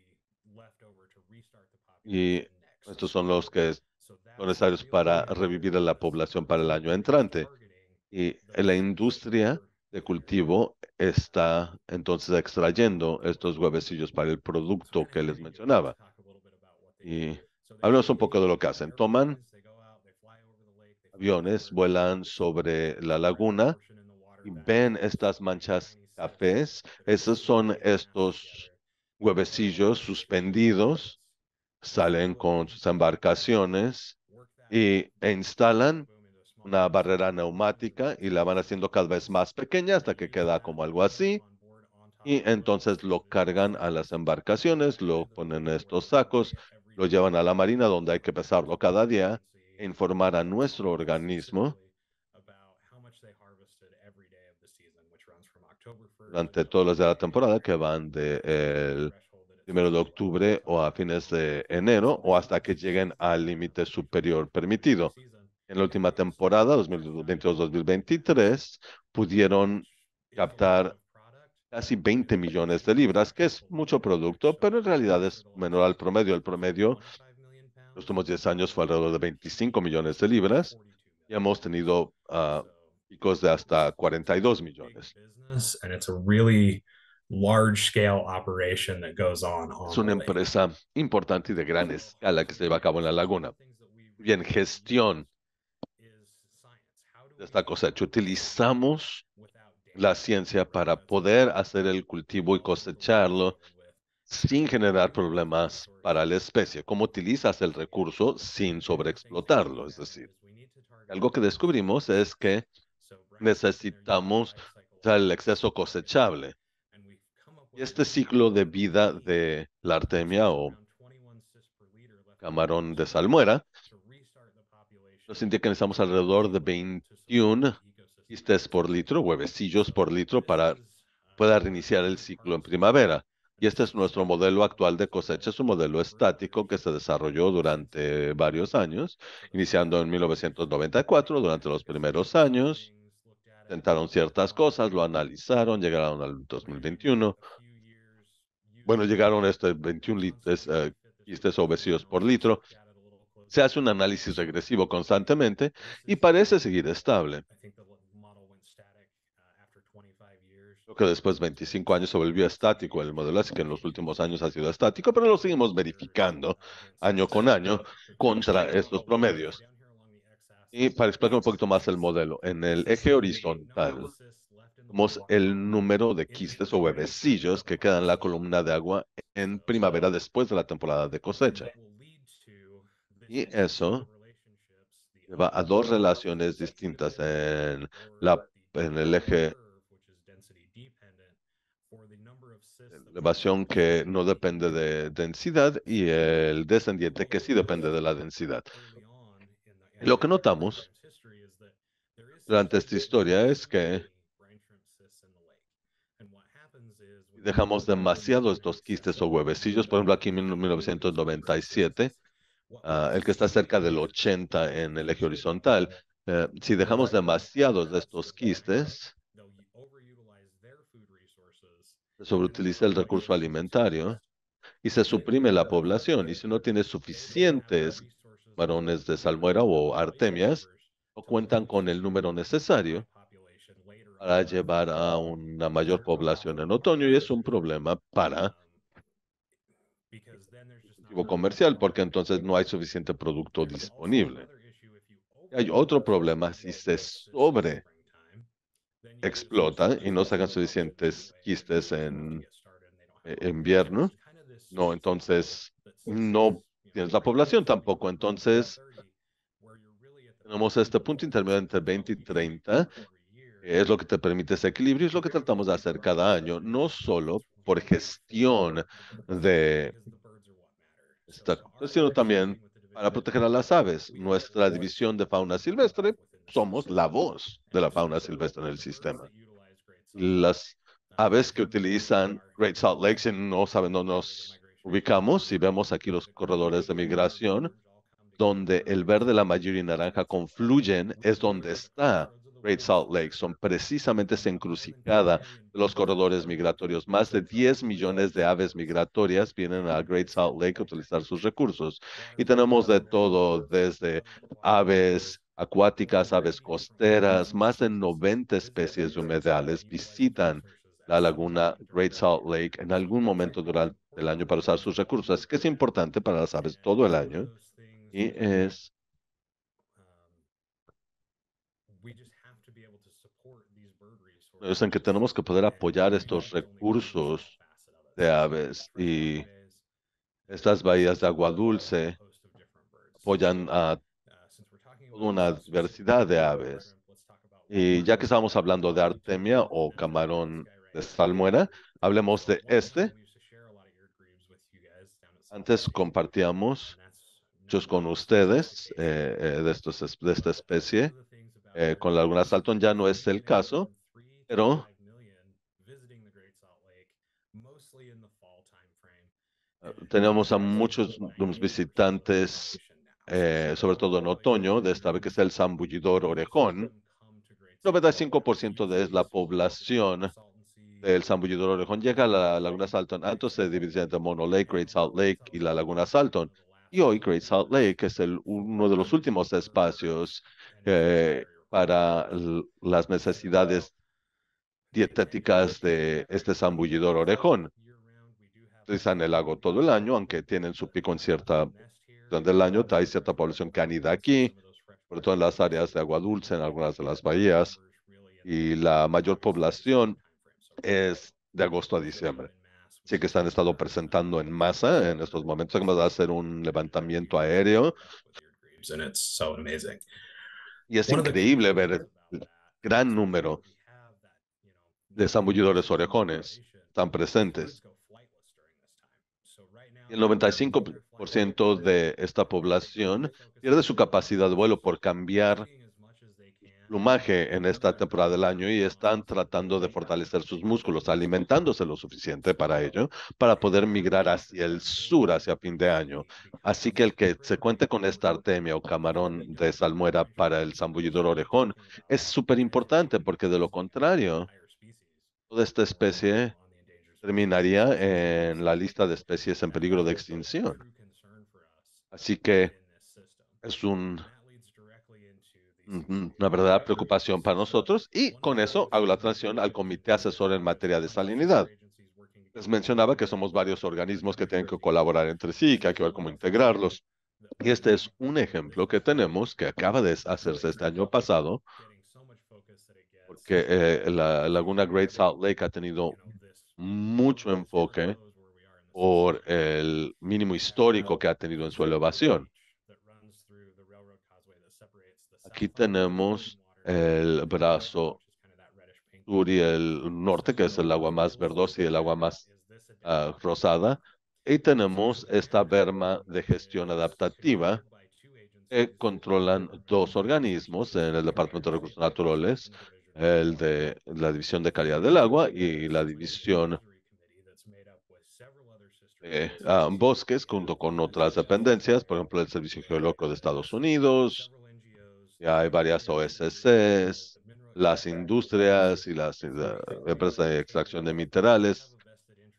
Y estos son los que son necesarios para revivir a la población para el año entrante. Y la industria de cultivo está entonces extrayendo estos huevecillos para el producto que les mencionaba. Y hablemos un poco de lo que hacen. Toman aviones, vuelan sobre la laguna y ven estas manchas cafés. Esos son estos huevecillos suspendidos. Salen con sus embarcaciones y e instalan una barrera neumática y la van haciendo cada vez más pequeña hasta que queda como algo así. Y entonces lo cargan a las embarcaciones, lo ponen en estos sacos lo llevan a la Marina donde hay que pesarlo cada día e informar a nuestro organismo durante todos los de la temporada que van del primero de octubre o a fines de enero o hasta que lleguen al límite superior permitido. En la última temporada, 2022-2023, pudieron captar casi 20 millones de libras, que es mucho producto, pero en realidad es menor al promedio. El promedio en los últimos 10 años fue alrededor de 25 millones de libras y hemos tenido ah, picos de hasta 42 millones. Es una empresa importante y de gran escala que se lleva a cabo en la laguna. Bien, gestión de esta cosecha. Utilizamos la ciencia para poder hacer el cultivo y cosecharlo sin generar problemas para la especie. ¿Cómo utilizas el recurso sin sobreexplotarlo? Es decir, algo que descubrimos es que necesitamos el exceso cosechable. este ciclo de vida de la artemia o camarón de salmuera nos indica que necesitamos alrededor de 21 quistes por litro, huevecillos por litro para poder reiniciar el ciclo en primavera. Y este es nuestro modelo actual de cosecha, es un modelo estático que se desarrolló durante varios años, iniciando en 1994, durante los primeros años. Intentaron ciertas cosas, lo analizaron, llegaron al 2021. Bueno, llegaron a este 21 eh, quistes o huevecillos por litro. Se hace un análisis regresivo constantemente y parece seguir estable. que después 25 años se volvió estático el modelo, así que en los últimos años ha sido estático, pero lo seguimos verificando año con año contra estos promedios. Y para explicar un poquito más el modelo, en el eje horizontal vemos el número de quistes o huevecillos que quedan en la columna de agua en primavera después de la temporada de cosecha. Y eso lleva a dos relaciones distintas en, la, en el eje elevación que no depende de densidad y el descendiente que sí depende de la densidad. Lo que notamos durante esta historia es que dejamos demasiados estos quistes o huevecillos. Por ejemplo, aquí en 1997, ah, el que está cerca del 80 en el eje horizontal, eh, si dejamos demasiados de estos quistes, se sobreutiliza el recurso alimentario y se suprime la población. Y si no tiene suficientes varones de salmuera o artemias, no cuentan con el número necesario para llevar a una mayor población en otoño y es un problema para el comercial porque entonces no hay suficiente producto disponible. hay otro problema si se sobre explota y no sacan suficientes quistes eh, en, invierno, no, entonces no tienes la población tampoco. Entonces, tenemos este punto intermedio entre 20 y 30, es lo que te permite ese equilibrio, es lo que tratamos de hacer cada año, no solo por gestión de esta sino también para proteger a las aves. Nuestra división de fauna silvestre somos la voz de la fauna silvestre en el sistema. Las aves que utilizan Great Salt Lake, si no saben dónde nos ubicamos, si vemos aquí los corredores de migración, donde el verde, la mayoría y naranja confluyen, es donde está Great Salt Lake. Son precisamente esa encrucijada de los corredores migratorios. Más de 10 millones de aves migratorias vienen a Great Salt Lake a utilizar sus recursos. Y tenemos de todo, desde aves acuáticas, aves costeras, más de 90 especies de humedales visitan la laguna Great Salt Lake en algún momento durante el año para usar sus recursos. Así que es importante para las aves todo el año y es es en que tenemos que poder apoyar estos recursos de aves y estas bahías de agua dulce apoyan a una diversidad de aves. Y ya que estábamos hablando de artemia o camarón de salmuera, hablemos de este. Antes compartíamos muchos con ustedes eh, eh, de, estos, de esta especie. Eh, con la laguna Salton ya no es el caso, pero tenemos a muchos visitantes eh, sobre todo en otoño, de esta vez que es el zambullidor orejón. 95% de la población del zambullidor orejón llega a la laguna Salton Antes se divide entre Mono Lake, Great Salt Lake y la laguna Salton. Y hoy Great Salt Lake es el, uno de los últimos espacios eh, para las necesidades dietéticas de este zambullidor orejón. Utilizan el lago todo el año, aunque tienen su pico en cierta del el año hay cierta población canida aquí, sobre todo en las áreas de agua dulce, en algunas de las bahías, y la mayor población es de agosto a diciembre. Así que se han estado presentando en masa en estos momentos. Además de hacer un levantamiento aéreo. Y es increíble ver el gran número de zambullidores orejones tan presentes el 95% de esta población pierde su capacidad de vuelo por cambiar plumaje en esta temporada del año y están tratando de fortalecer sus músculos, alimentándose lo suficiente para ello, para poder migrar hacia el sur, hacia fin de año. Así que el que se cuente con esta artemia o camarón de salmuera para el zambullidor orejón es súper importante porque de lo contrario, toda esta especie terminaría en la lista de especies en peligro de extinción. Así que es un, una verdadera preocupación para nosotros y con eso hago la transición al Comité Asesor en materia de salinidad. Les mencionaba que somos varios organismos que tienen que colaborar entre sí, que hay que ver cómo integrarlos. Y este es un ejemplo que tenemos que acaba de hacerse este año pasado, porque eh, la laguna Great Salt Lake ha tenido mucho enfoque por el mínimo histórico que ha tenido en su elevación. Aquí tenemos el brazo sur y el norte, que es el agua más verdosa y el agua más ah, rosada. Y tenemos esta berma de gestión adaptativa que controlan dos organismos en el Departamento de Recursos Naturales, el de la División de Calidad del Agua y la División de eh, Bosques, junto con otras dependencias, por ejemplo, el Servicio Geológico de Estados Unidos, hay varias OSCs, las industrias y las eh, empresas de extracción de minerales,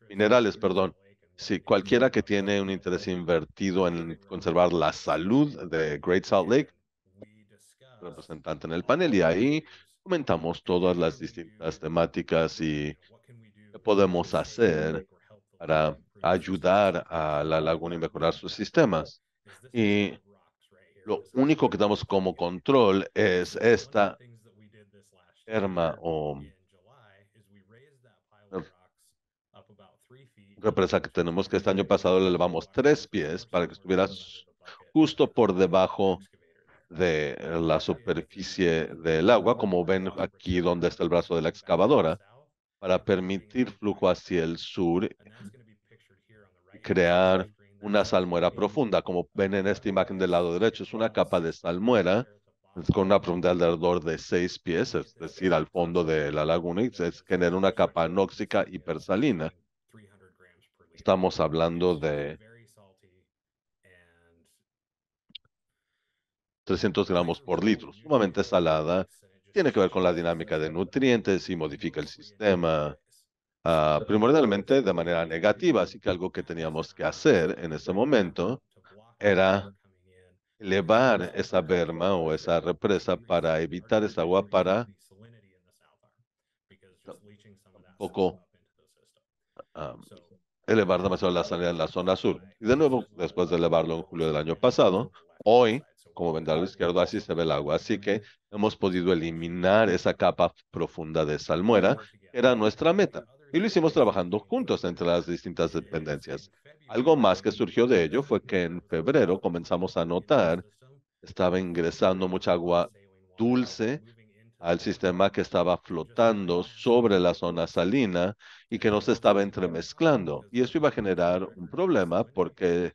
minerales, perdón. si cualquiera que tiene un interés invertido en conservar la salud de Great Salt Lake, representante en el panel, y ahí comentamos todas las distintas temáticas y qué podemos hacer para ayudar a la laguna y mejorar sus sistemas. Y lo único que damos como control es esta herma o represa que tenemos que este año pasado le elevamos tres pies para que estuviera justo por debajo de la superficie del agua, como ven aquí donde está el brazo de la excavadora, para permitir flujo hacia el sur, y crear una salmuera profunda, como ven en esta imagen del lado derecho, es una capa de salmuera con una profundidad alrededor de seis pies, es decir, al fondo de la laguna, y genera una capa anóxica hipersalina. Estamos hablando de 300 gramos por litro, sumamente salada. Tiene que ver con la dinámica de nutrientes y modifica el sistema ah, primordialmente de manera negativa. Así que algo que teníamos que hacer en ese momento era elevar esa berma o esa represa para evitar esa agua para poco ah, elevar demasiado la salida en la zona sur. Y de nuevo, después de elevarlo en julio del año pasado, hoy como lo izquierdo, así se ve el agua. Así que hemos podido eliminar esa capa profunda de salmuera, era nuestra meta. Y lo hicimos trabajando juntos entre las distintas dependencias. Algo más que surgió de ello fue que en febrero comenzamos a notar estaba uh, ingresando mucha agua dulce al sistema que estaba flotando sobre la zona salina y que no se estaba entremezclando. Y eso iba a generar un problema porque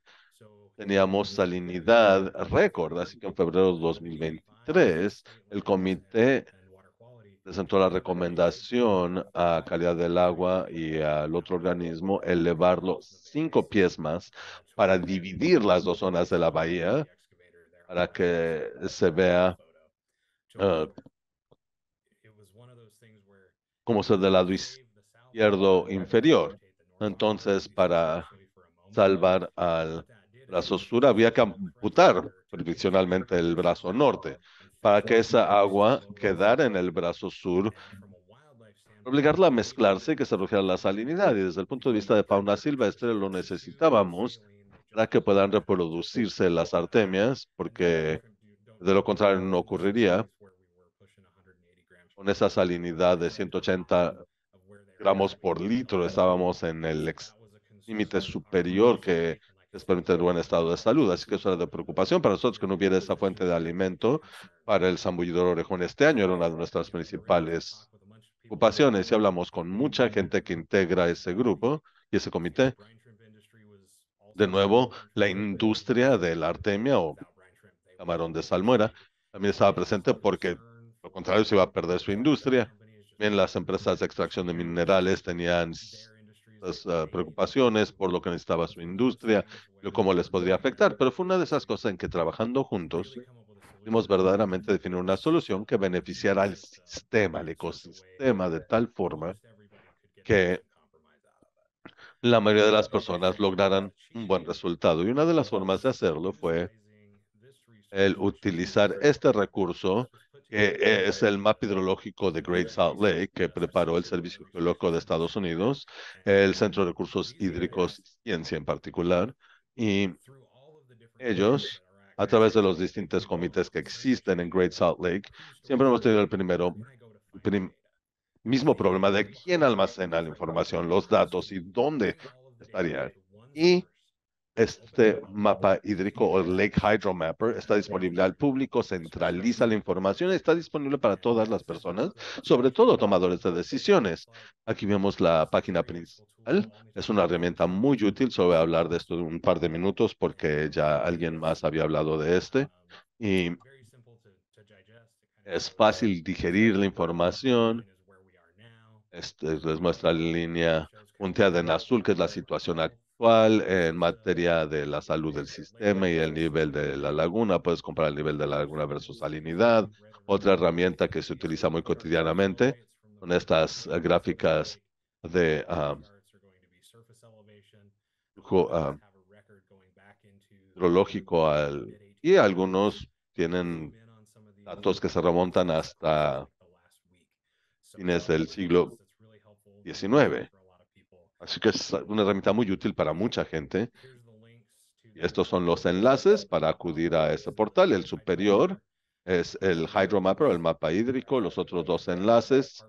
teníamos salinidad récord, así que en febrero de 2023 el comité presentó la recomendación a calidad del agua y al otro organismo elevarlo cinco pies más para dividir las dos zonas de la bahía para que se vea eh, como cómo del lado izquierdo inferior. Entonces, para salvar al brazo sur, había que amputar previsionalmente el brazo norte para que esa agua quedara en el brazo sur, obligarla a mezclarse y que se redujera la salinidad. Y desde el punto de vista de fauna silvestre lo necesitábamos para que puedan reproducirse las artemias, porque de lo contrario no ocurriría con esa salinidad de 180 gramos por litro. Estábamos en el límite superior que les permite buen estado de salud. Así que eso era de preocupación para nosotros que no hubiera esa fuente de alimento para el zambullidor orejón este año. Era una de nuestras principales ocupaciones, y hablamos con mucha gente que integra ese grupo y ese comité. De nuevo, la industria de la artemia o camarón de salmuera también estaba presente porque lo contrario se iba a perder su industria. Bien, las empresas de extracción de minerales tenían Ah, preocupaciones por lo que necesitaba su industria, y cómo les podría afectar, pero fue una de esas cosas en que trabajando juntos pudimos verdaderamente definir una solución que beneficiara al sistema, al ecosistema, de tal forma que la mayoría de las personas lograran un buen resultado. Y una de las formas de hacerlo fue el utilizar este recurso pues que eh, es el mapa hidrológico de Great Salt Lake que preparó el Servicio Geológico de Estados Unidos, el Centro de Recursos Hídricos Ciencia en particular, y ellos, a través de los distintos comités que existen en Great Salt Lake, siempre hemos tenido el primero, mismo problema de quién almacena la información, los datos y dónde estarían. Y este mapa hídrico o Lake Hydro Mapper está disponible al público, centraliza la información, está disponible para todas las personas, sobre todo tomadores de decisiones. Aquí vemos la página principal. Es una herramienta muy útil. Solo voy a hablar de esto en un par de minutos porque ya alguien más había hablado de este. Y es fácil digerir la información. Este les muestra la línea punteada en azul, que es la situación actual en materia de la salud del sistema y el nivel de la laguna. Puedes comparar el nivel de la laguna versus salinidad. Otra herramienta que se utiliza muy cotidianamente son estas eh, gráficas de ah, ah, hidrológico al, y algunos tienen datos que se remontan hasta fines del siglo XIX. Así que es una herramienta muy útil para mucha gente. estos son los enlaces para acudir a este portal. El superior es el Hydromapper, el mapa hídrico. Los otros dos enlaces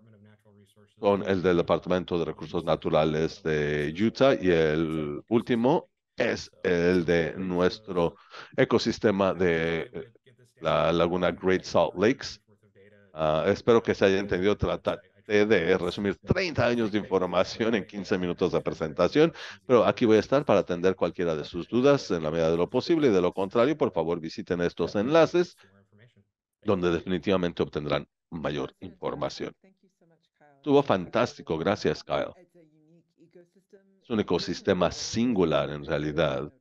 son el del Departamento de Recursos Naturales de Utah y el último es el de nuestro ecosistema de la laguna Great Salt Lakes. Ah, espero que se haya entendido tratar de resumir 30 años de información en 15 minutos de presentación, pero aquí voy a estar para atender cualquiera de sus dudas en la medida de lo posible. y De lo contrario, por favor, visiten estos enlaces donde definitivamente obtendrán mayor información. Estuvo fantástico. Gracias, Kyle. Es un ecosistema singular en realidad.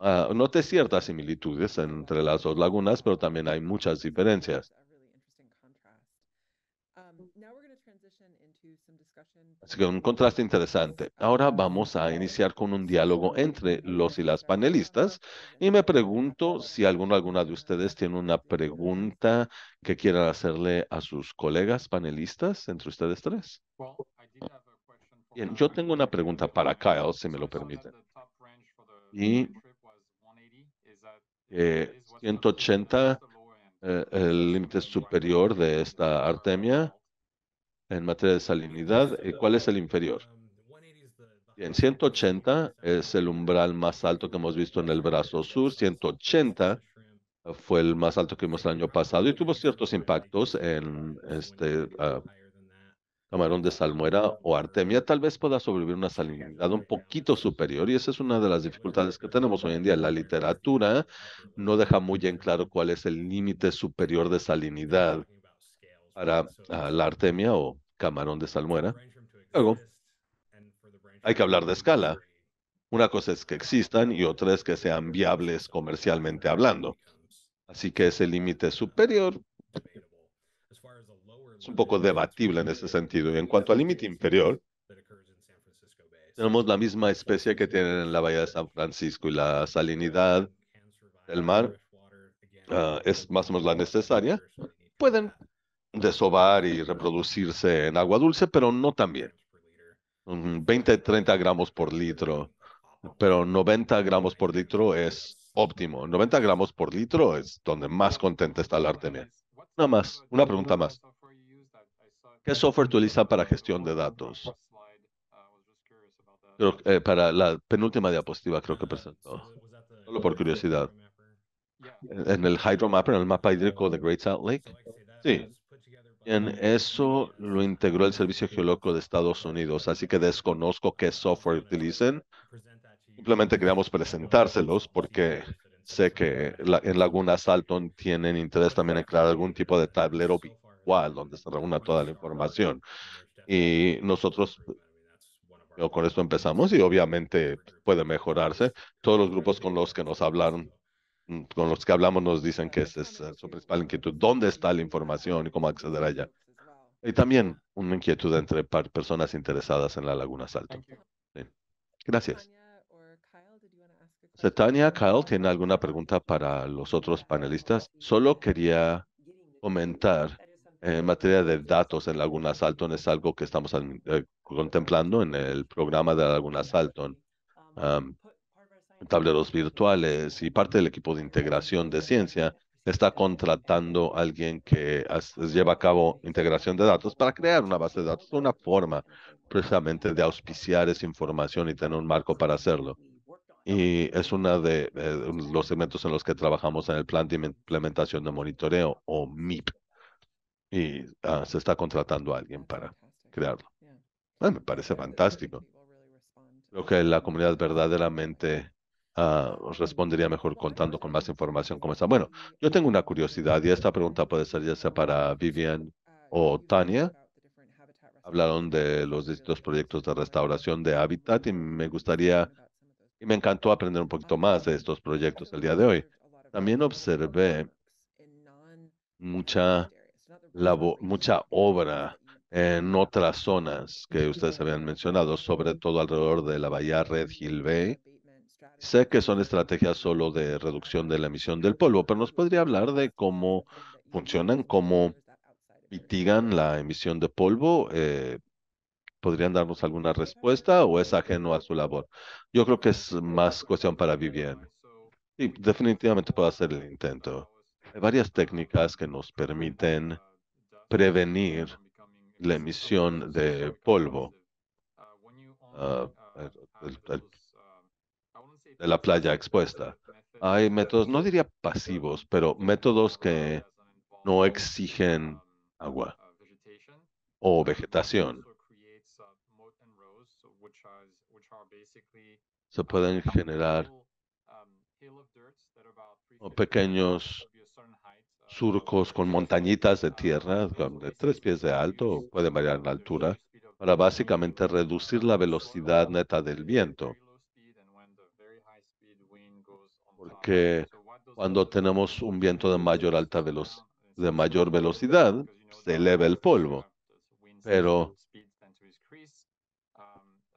Ah, noté ciertas similitudes entre las dos lagunas, pero también hay muchas diferencias. Así que un contraste interesante. Ahora vamos a iniciar con un diálogo entre los y las panelistas y me pregunto si alguno alguna de ustedes tiene una pregunta que quieran hacerle a sus colegas panelistas entre ustedes tres. yo tengo una pregunta para Kyle, si me lo permiten. Y 180, eh, eh, el límite superior de esta artemia en materia de salinidad. Eh, cuál es el inferior? En 180 es el umbral más alto que hemos visto en el brazo sur. 180 fue el más alto que vimos el año pasado y tuvo ciertos impactos en este ah, camarón de salmuera o artemia. Tal vez pueda sobrevivir una salinidad un poquito superior y esa es una de las dificultades que tenemos hoy en día. La literatura no deja muy en claro cuál es el límite superior de salinidad para ah, la artemia o camarón de salmuera. Luego, hay que hablar de escala. Una cosa es que existan y otra es que sean viables comercialmente hablando. Así que ese límite superior es un poco debatible en ese sentido. Y en cuanto al límite inferior, tenemos la misma especie que tienen en la bahía de San Francisco y la salinidad del mar ah, es más o menos la necesaria. Pueden desovar y reproducirse en agua dulce, pero no tan bien. 20, 30 gramos por litro, pero 90 gramos por litro es óptimo. 90 gramos por litro es donde más contenta está el artemia. Nada más, una pregunta más. ¿Qué software utiliza para gestión de datos? Eh, para la penúltima diapositiva creo que presentó. Solo por curiosidad. En el hydromapper, en el mapa hídrico de Great Salt Lake. Sí, Bien, eso lo integró el Servicio Geológico de Estados Unidos, así que desconozco qué software utilicen. Simplemente queríamos presentárselos porque sé que en Laguna Salton tienen interés también en crear algún tipo de tablero virtual donde se reúna toda la información. Y nosotros con esto empezamos y obviamente puede mejorarse. Todos los grupos con los que nos hablaron Mm, con los que hablamos nos dicen que esa es su principal inquietud. ¿Dónde está la información y cómo acceder a ella? Y también una inquietud entre personas interesadas en la Laguna Salto. Gracias. Tania, Kyle, ¿tiene alguna pregunta para los otros panelistas? Solo quería comentar en materia de datos en Laguna Salton es algo que estamos eh, contemplando en el programa de Laguna Salton tableros virtuales y parte del equipo de integración de ciencia está contratando a alguien que lleva a cabo integración de datos para crear una base de datos, una forma precisamente de auspiciar esa información y tener un marco para hacerlo. Y es uno de eh, los segmentos en los que trabajamos en el plan de implementación de monitoreo o MIP. Y ah, se está contratando a alguien para crearlo. Ah, me parece fantástico. Creo que la comunidad verdaderamente Ah, respondería mejor contando con más información como está Bueno, yo tengo una curiosidad y esta pregunta puede ser ya sea para Vivian o Tania. Hablaron de los distintos proyectos de restauración de hábitat y me gustaría y me encantó aprender un poquito más de estos proyectos el día de hoy. También observé mucha, mucha obra en otras zonas que ustedes habían mencionado, sobre todo alrededor de la bahía Red Hill Bay Sé que son estrategias solo de reducción de la emisión del polvo, pero nos podría hablar de cómo funcionan, cómo mitigan la emisión de polvo. Eh, ¿Podrían darnos alguna respuesta o es ajeno a su labor? Yo creo que es más cuestión para Vivian. Sí, definitivamente puedo hacer el intento. Hay varias técnicas que nos permiten prevenir la emisión de polvo. Ah, de la playa expuesta. Hay métodos, no diría pasivos, pero métodos que no exigen agua o vegetación. Se pueden generar pequeños surcos con montañitas de tierra de tres pies de alto, pueden variar la altura, para básicamente reducir la velocidad neta del viento porque cuando tenemos un viento de mayor alta velocidad, de mayor velocidad, se eleva el polvo, pero um,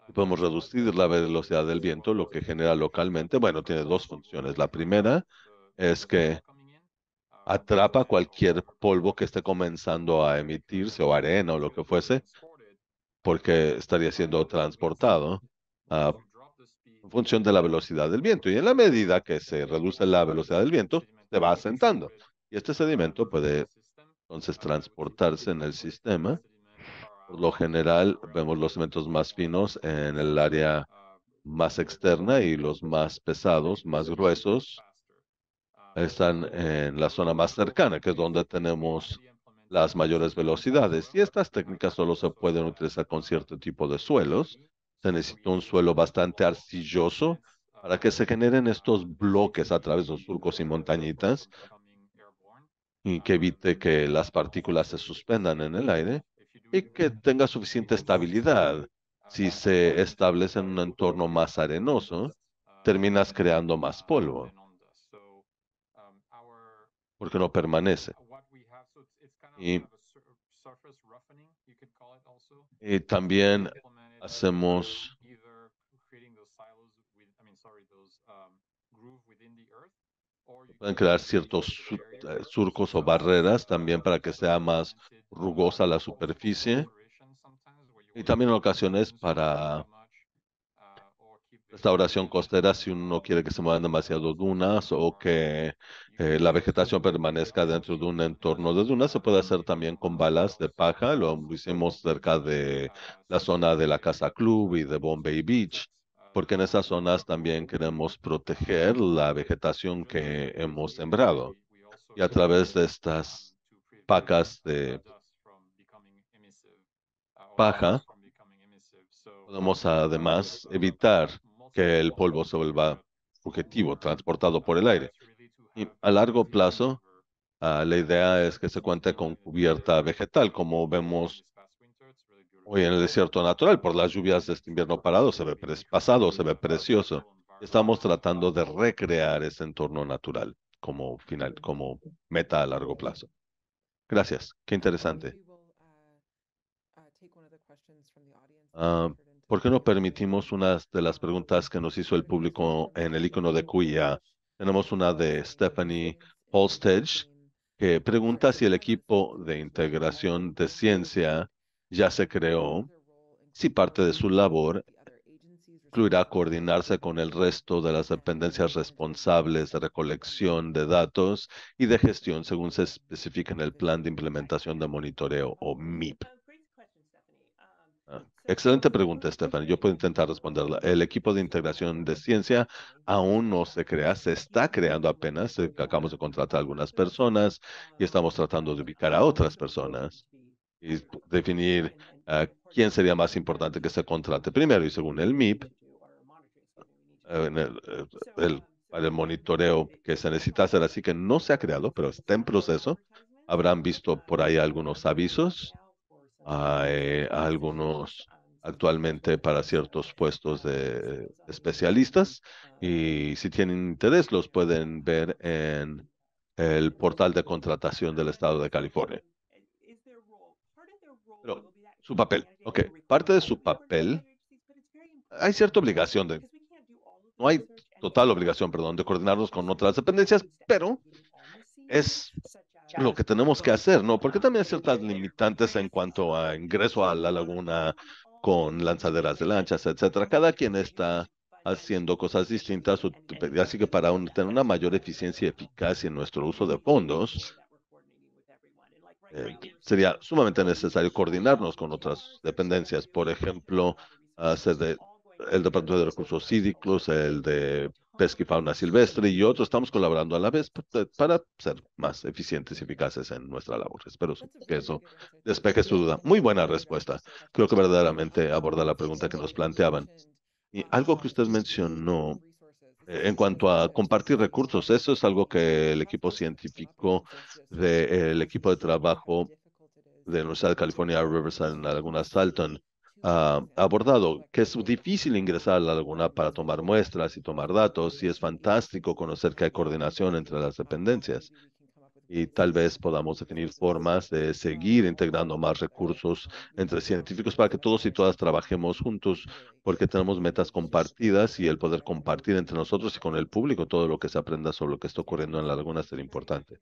uh, podemos reducir la uh, velocidad del viento, lo que genera localmente, bueno, tiene dos funciones. La primera es que um, atrapa cualquier polvo que esté comenzando a emitirse o arena o lo que fuese, porque um, estaría siendo transportado en función de la velocidad del viento. Y en la medida que se reduce la velocidad del viento, se va asentando. Y este sedimento puede entonces transportarse en el sistema. Por lo general, vemos los sedimentos más finos en el área más externa y los más pesados, más gruesos, están en la zona más cercana, que es donde tenemos las mayores velocidades. Y estas técnicas solo se pueden utilizar con cierto tipo de suelos se necesita un suelo bastante arcilloso para que se generen estos bloques a través de los surcos y montañitas y que evite que las partículas se suspendan en el aire y que tenga suficiente estabilidad. Si se establece en un entorno más arenoso, terminas creando más polvo porque no permanece. Y, y también hacemos pueden crear ciertos eh, surcos o barreras también para que sea más rugosa la superficie y también en ocasiones para restauración costera si uno quiere que se muevan demasiado dunas o que eh, la vegetación permanezca dentro de un entorno de dunas. Se puede hacer también con balas de paja. Lo hicimos cerca de la zona de la Casa Club y de Bombay Beach, porque en esas zonas también queremos proteger la vegetación que hemos sembrado. Y a través de estas pacas de paja, podemos además evitar que el polvo se vuelva objetivo transportado por el aire. Y a largo plazo, ah, la idea es que se cuente con cubierta vegetal, como vemos hoy en el desierto natural por las lluvias de este invierno parado. Se ve pasado, se ve precioso. Estamos tratando de recrear ese entorno natural como final, como meta a largo plazo. Gracias. Qué interesante. ¿Por qué no permitimos una de las preguntas que nos hizo el público en el icono de Cuya? Tenemos una de Stephanie Holstage que pregunta si el equipo de integración de ciencia ya se creó, si parte de su labor incluirá coordinarse con el resto de las dependencias responsables de recolección de datos y de gestión según se especifica en el plan de implementación de monitoreo o MIP. Excelente pregunta, Stephanie. Yo puedo intentar responderla. El equipo de integración de ciencia aún no se crea, se está creando apenas. Eh, acabamos de contratar a algunas personas y estamos tratando de ubicar a otras personas y definir ah, quién sería más importante que se contrate primero. Y según el MIP, eh, eh, el, monitoreo que se necesita hacer. Así que no se ha creado, pero está en proceso. Habrán visto por ahí algunos avisos hay algunos actualmente para ciertos puestos de especialistas y si tienen interés los pueden ver en el portal de contratación del Estado de California. su papel, ok, parte de su papel, hay cierta obligación de, no hay total obligación, perdón, de coordinarnos con otras dependencias, pero es lo que tenemos que hacer, ¿no? Porque también hay ciertas limitantes en cuanto a ingreso a la laguna con lanzaderas de lanchas, etcétera. Cada quien está haciendo cosas distintas, así que para tener una mayor eficiencia y eficacia en nuestro uso de fondos, eh, sería sumamente necesario coordinarnos con otras dependencias, por ejemplo, hacer de, el Departamento de Recursos Cívicos, el de pesca y fauna silvestre y otros estamos colaborando a la vez eh, para ser más eficientes y eficaces en nuestra labor. Espero que eso despeje su duda. Muy buena respuesta. Creo que verdaderamente aborda la pregunta que nos planteaban. Y algo que usted mencionó eh, en cuanto a compartir recursos, eso es algo que el equipo científico del equipo de trabajo de la Universidad de California, Riverside, en algunas Laguna Salton, Ah, abordado, que es difícil ingresar a la laguna para tomar muestras y tomar datos, y es fantástico conocer que hay coordinación entre las dependencias. Y tal vez podamos definir formas de seguir integrando más recursos entre científicos para que todos y todas trabajemos juntos, porque tenemos metas compartidas y el poder compartir entre nosotros y con el público todo lo que se aprenda sobre lo que está ocurriendo en la laguna es importante.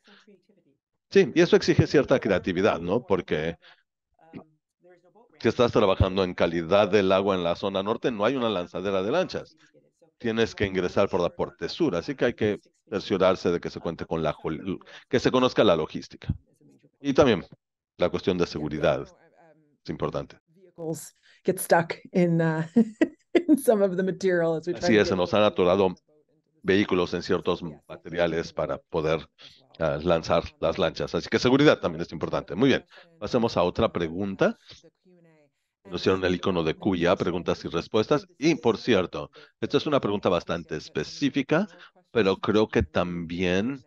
Sí, y eso exige cierta creatividad, ¿no? Porque si estás trabajando en calidad del agua en la zona norte, no hay una lanzadera de lanchas. Tienes que ingresar por la porte sur, así que hay que asegurarse de que se cuente con la que se conozca la logística. Y también la cuestión de seguridad es importante. Así es, nos han atorado vehículos en ciertos materiales para poder uh, lanzar las lanchas. Así que seguridad también es importante. Muy bien, pasemos a otra pregunta nos hicieron el icono de cuya, preguntas y respuestas. Y por cierto, esta es una pregunta bastante específica, pero creo que también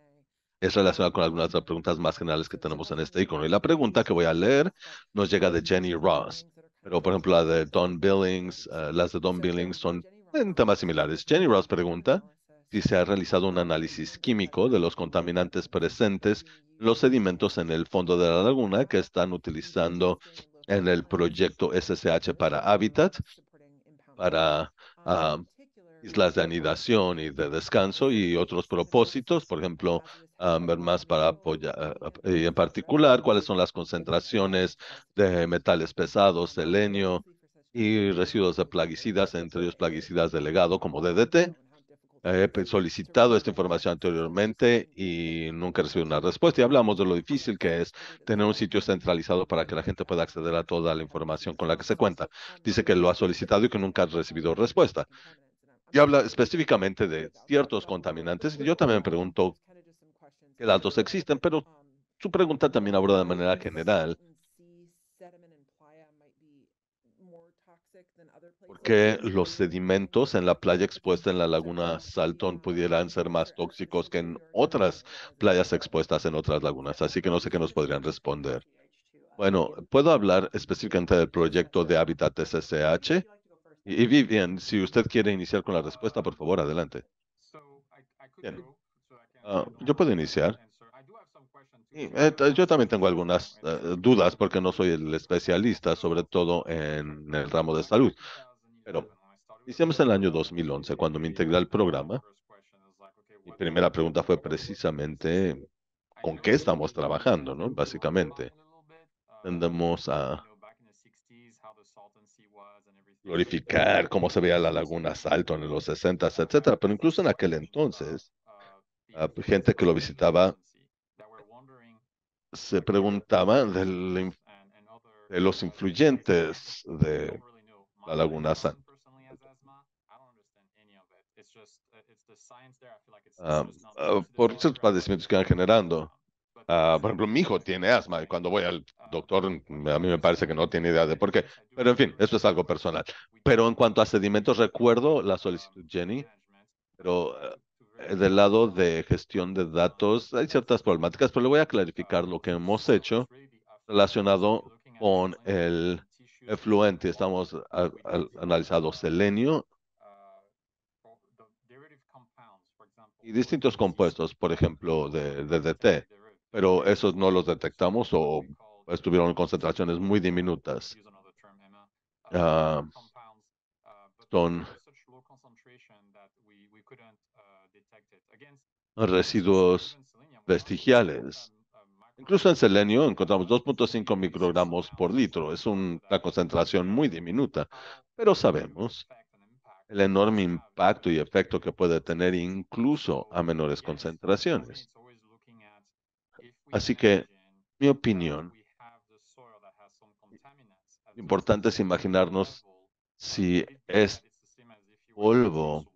es relacionada con algunas de las preguntas más generales que tenemos en este icono. Y la pregunta que voy a leer nos llega de Jenny Ross. Pero, por ejemplo, la de Don Billings, eh, las de Don Billings son en temas similares. Jenny Ross pregunta si se ha realizado un análisis químico de los contaminantes presentes los sedimentos en el fondo de la laguna que están utilizando en el proyecto SSH para Hábitat, para ah, islas de anidación y de descanso y otros propósitos, por ejemplo, ah, ver más para apoyar, ah, y en particular, cuáles son las concentraciones de metales pesados, selenio y residuos de plaguicidas, entre ellos plaguicidas de legado como DDT He solicitado esta información anteriormente y nunca he recibido una respuesta. Y hablamos de lo difícil que es tener un sitio centralizado para que la gente pueda acceder a toda la información con la que se cuenta. Dice que lo ha solicitado y que nunca ha recibido respuesta. Y habla específicamente de ciertos contaminantes. Yo también me pregunto qué datos existen, pero su pregunta también aborda de manera general porque los sedimentos en la playa expuesta en la laguna Salton pudieran ser más tóxicos que en otras playas expuestas en otras lagunas. Así que no sé qué nos podrían responder. Bueno, puedo hablar específicamente del proyecto de hábitat SSH. Y Vivian, si usted quiere iniciar con la respuesta, por favor, adelante. Ah, yo puedo iniciar. Eh, yo también tengo algunas eh, dudas porque no soy el especialista, sobre todo en el ramo de salud. Pero hicimos en el año 2011 cuando me integré al programa. Mi primera pregunta fue precisamente con qué estamos trabajando, ¿no? Básicamente. Tendemos a glorificar cómo se veía la laguna Salto en los 60, etcétera. Pero incluso en aquel entonces, la ah, pues, gente que lo visitaba se preguntaba de los influyentes de la Laguna San, por ciertos padecimientos que van generando. Ah, ah, por ejemplo, mi hijo tiene asma y cuando voy al ah, doctor a mí me parece que no tiene idea de por qué. Pero en fin, esto es algo personal. Pero en cuanto a sedimentos, recuerdo la solicitud Jenny, pero eh, eh, del lado de gestión de datos hay ciertas problemáticas, pero le voy a clarificar lo que hemos hecho relacionado con el efluente, estamos analizando selenio y distintos compuestos, por ejemplo, de DDT, pero esos no los detectamos o estuvieron pues, en concentraciones muy diminutas. Ah, son residuos vestigiales Incluso en selenio encontramos 2.5 microgramos por litro. Es una concentración muy diminuta, pero sabemos el enorme impacto y efecto que puede tener incluso a menores concentraciones. Así que mi opinión, importante es imaginarnos si es polvo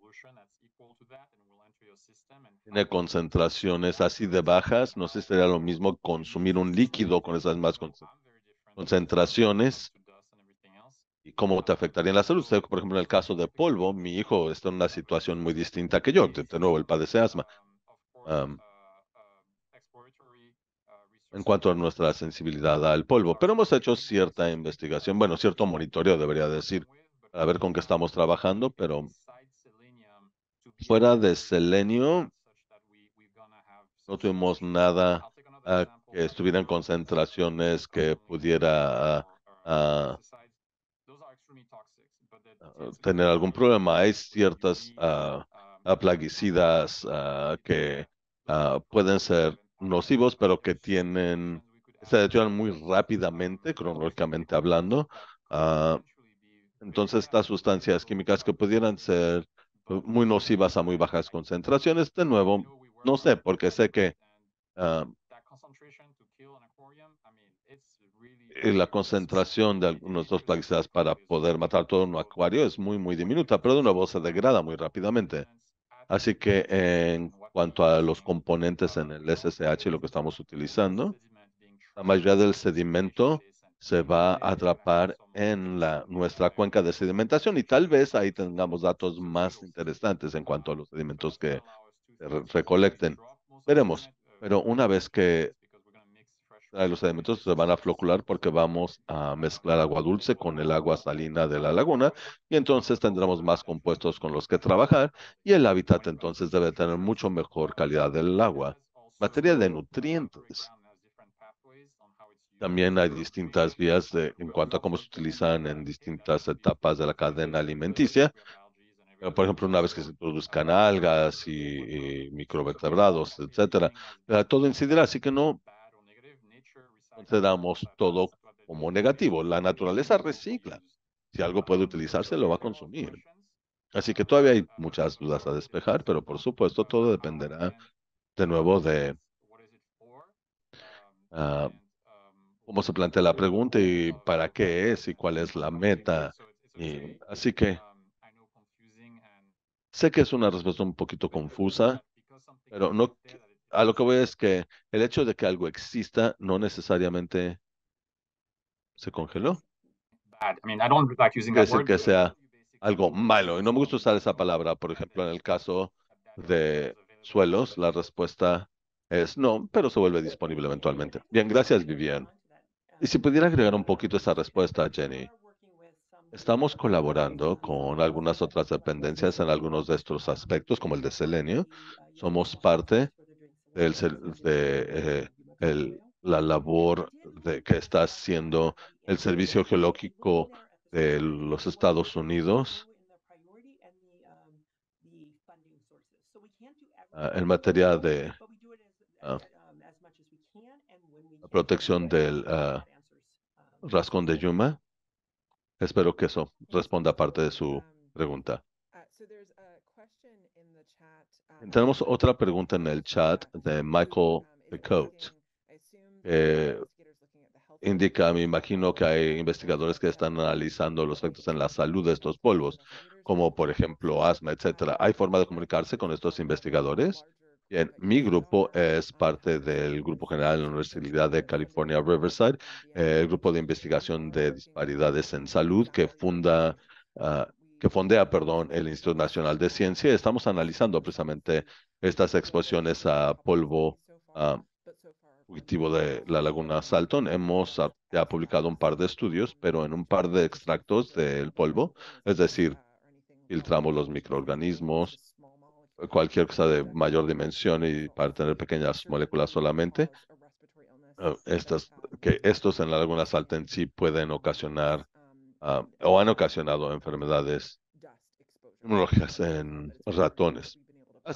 tiene concentraciones así de bajas, no sé si sería lo mismo consumir un líquido con esas más concentraciones y cómo te afectaría en la salud. por ejemplo, en el caso de polvo, mi hijo está en una situación muy distinta que yo. De, nuevo, él padece asma. en cuanto a nuestra sensibilidad al polvo. Pero hemos hecho cierta investigación, bueno, cierto monitoreo, debería decir, para ver con qué estamos trabajando, pero fuera de selenio, no tuvimos nada ah, que estuviera en concentraciones que pudiera ah, ah, tener algún problema. Hay ciertas plaguicidas que pueden ser nocivos, pero que tienen, se deterioran muy rápidamente, cronológicamente hablando. entonces, estas sustancias químicas que pudieran ser muy nocivas a muy bajas concentraciones, de nuevo, no sé, porque sé que ah, eh, la concentración de algunos dos plaguicidas para poder matar todo un acuario es muy, muy diminuta, pero de nuevo se degrada muy rápidamente. Así que en cuanto a los componentes en el SSH, lo que estamos utilizando, la mayoría del sedimento se va a atrapar en la, nuestra cuenca de sedimentación y tal vez ahí tengamos datos más interesantes en cuanto a los sedimentos que recolecten. Veremos, pero una vez que los sedimentos se van a flocular porque vamos a mezclar agua dulce con el agua salina de la laguna y entonces tendremos más compuestos con los que trabajar y el hábitat entonces debe tener mucho mejor calidad del agua. Materia de nutrientes. También hay distintas vías en cuanto a cómo se utilizan en distintas etapas de la cadena alimenticia por ejemplo, una vez que se produzcan algas y, eh, microvertebrados, etcétera, todo incidirá, así que no consideramos todo como negativo. La naturaleza recicla. Si algo puede utilizarse, lo va a consumir. Así que todavía hay muchas dudas a despejar, pero por supuesto todo dependerá de nuevo de ah, cómo se plantea la pregunta y para qué es y cuál es la meta. Y, así que Sé que es una respuesta un poquito confusa, pero no, a lo que voy es que el hecho de que algo exista no necesariamente se congeló. decir que sea algo malo. Y no me gusta usar esa palabra. Por ejemplo, en el caso de suelos, la respuesta es no, pero se vuelve disponible eventualmente. Bien, gracias, Vivian. Y si pudiera agregar un poquito esa respuesta, Jenny. Estamos colaborando con algunas otras dependencias en algunos de estos aspectos, como el de Selenio. Somos parte del, de eh, la labor de, que está haciendo el Servicio Geológico de los Estados Unidos ah, en materia de ah, protección del ah, rascón de Yuma. Espero que eso responda parte de su um, pregunta. Uh, um, Tenemos otra pregunta en el chat de Michael um, Coates. Eh, indica, me imagino que hay investigadores que están analizando los efectos en la salud de estos polvos, como por ejemplo asma, etcétera. ¿Hay forma de comunicarse con estos investigadores? Bien, mi grupo es parte del Grupo General de la Universidad de California Riverside, eh, el grupo de investigación de disparidades en salud que funda, ah, que fondea, perdón, el Instituto Nacional de Ciencia. Estamos analizando precisamente estas exposiciones a polvo uh, de la Laguna Salton. Hemos ah, ya publicado un par de estudios, pero en un par de extractos del polvo, es decir, filtramos los microorganismos, cualquier cosa de mayor dimensión y para tener pequeñas moléculas solamente. Eh, estas, que estos en algunas en sí pueden ocasionar ah, o han ocasionado enfermedades inmunológicas en ratones.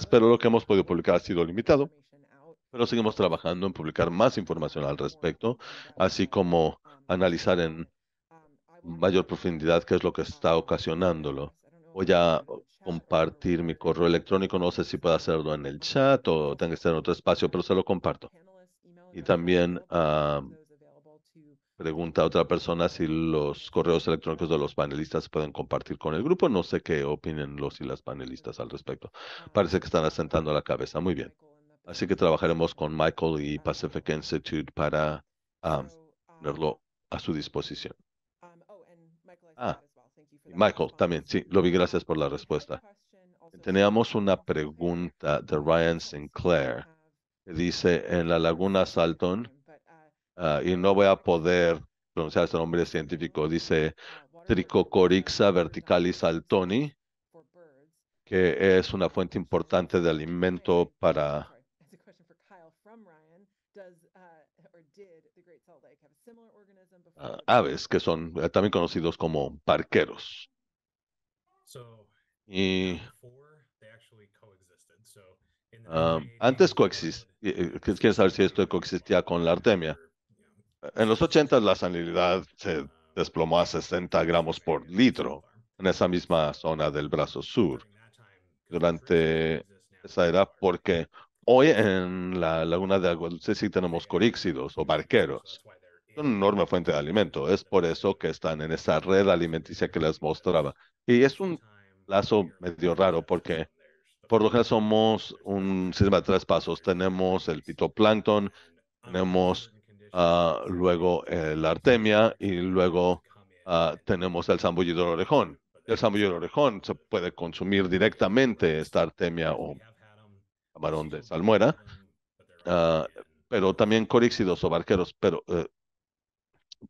Pero lo que hemos podido publicar ha sido limitado, pero seguimos trabajando en publicar más información al respecto, así como analizar en mayor profundidad qué es lo que está ocasionándolo. Voy a compartir mi correo electrónico. No sé si puedo hacerlo en el chat o tengo que estar en otro espacio, pero se lo comparto. Y también ah, pregunta a otra persona si los correos electrónicos de los panelistas se pueden compartir con el grupo. No sé qué opinen los y las panelistas al respecto. Parece que están asentando la cabeza. Muy bien. Así que trabajaremos con Michael y Pacific Institute para ponerlo ah, a su disposición. Ah, ah Michael también, sí, lo vi, gracias por la respuesta. Teníamos una pregunta de Ryan Sinclair dice en la laguna Salton, ah, y no voy a poder pronunciar ese nombre científico, dice Tricocorixa verticalis saltoni, que es una fuente importante de alimento para aves que son eh, también conocidos como parqueros. Ah, antes coexistía, eh, eh, ¿quieren saber si esto coexistía con la artemia. En los 80 la sanidad se um, desplomó a 60 gramos por litro en esa misma zona del brazo sur. Durante esa era, porque hoy en la laguna de agua dulce sí tenemos coríxidos o barqueros una enorme fuente de alimento. Es por eso que están en esa red alimenticia que les mostraba. Y es un lazo medio raro porque por lo general somos un sistema de tres pasos. Tenemos el fitoplancton, tenemos ah, luego la artemia y luego ah, tenemos el zambullido orejón. El zambullido orejón se puede consumir directamente esta artemia o camarón de salmuera, ah, pero también coríxidos o barqueros, pero eh,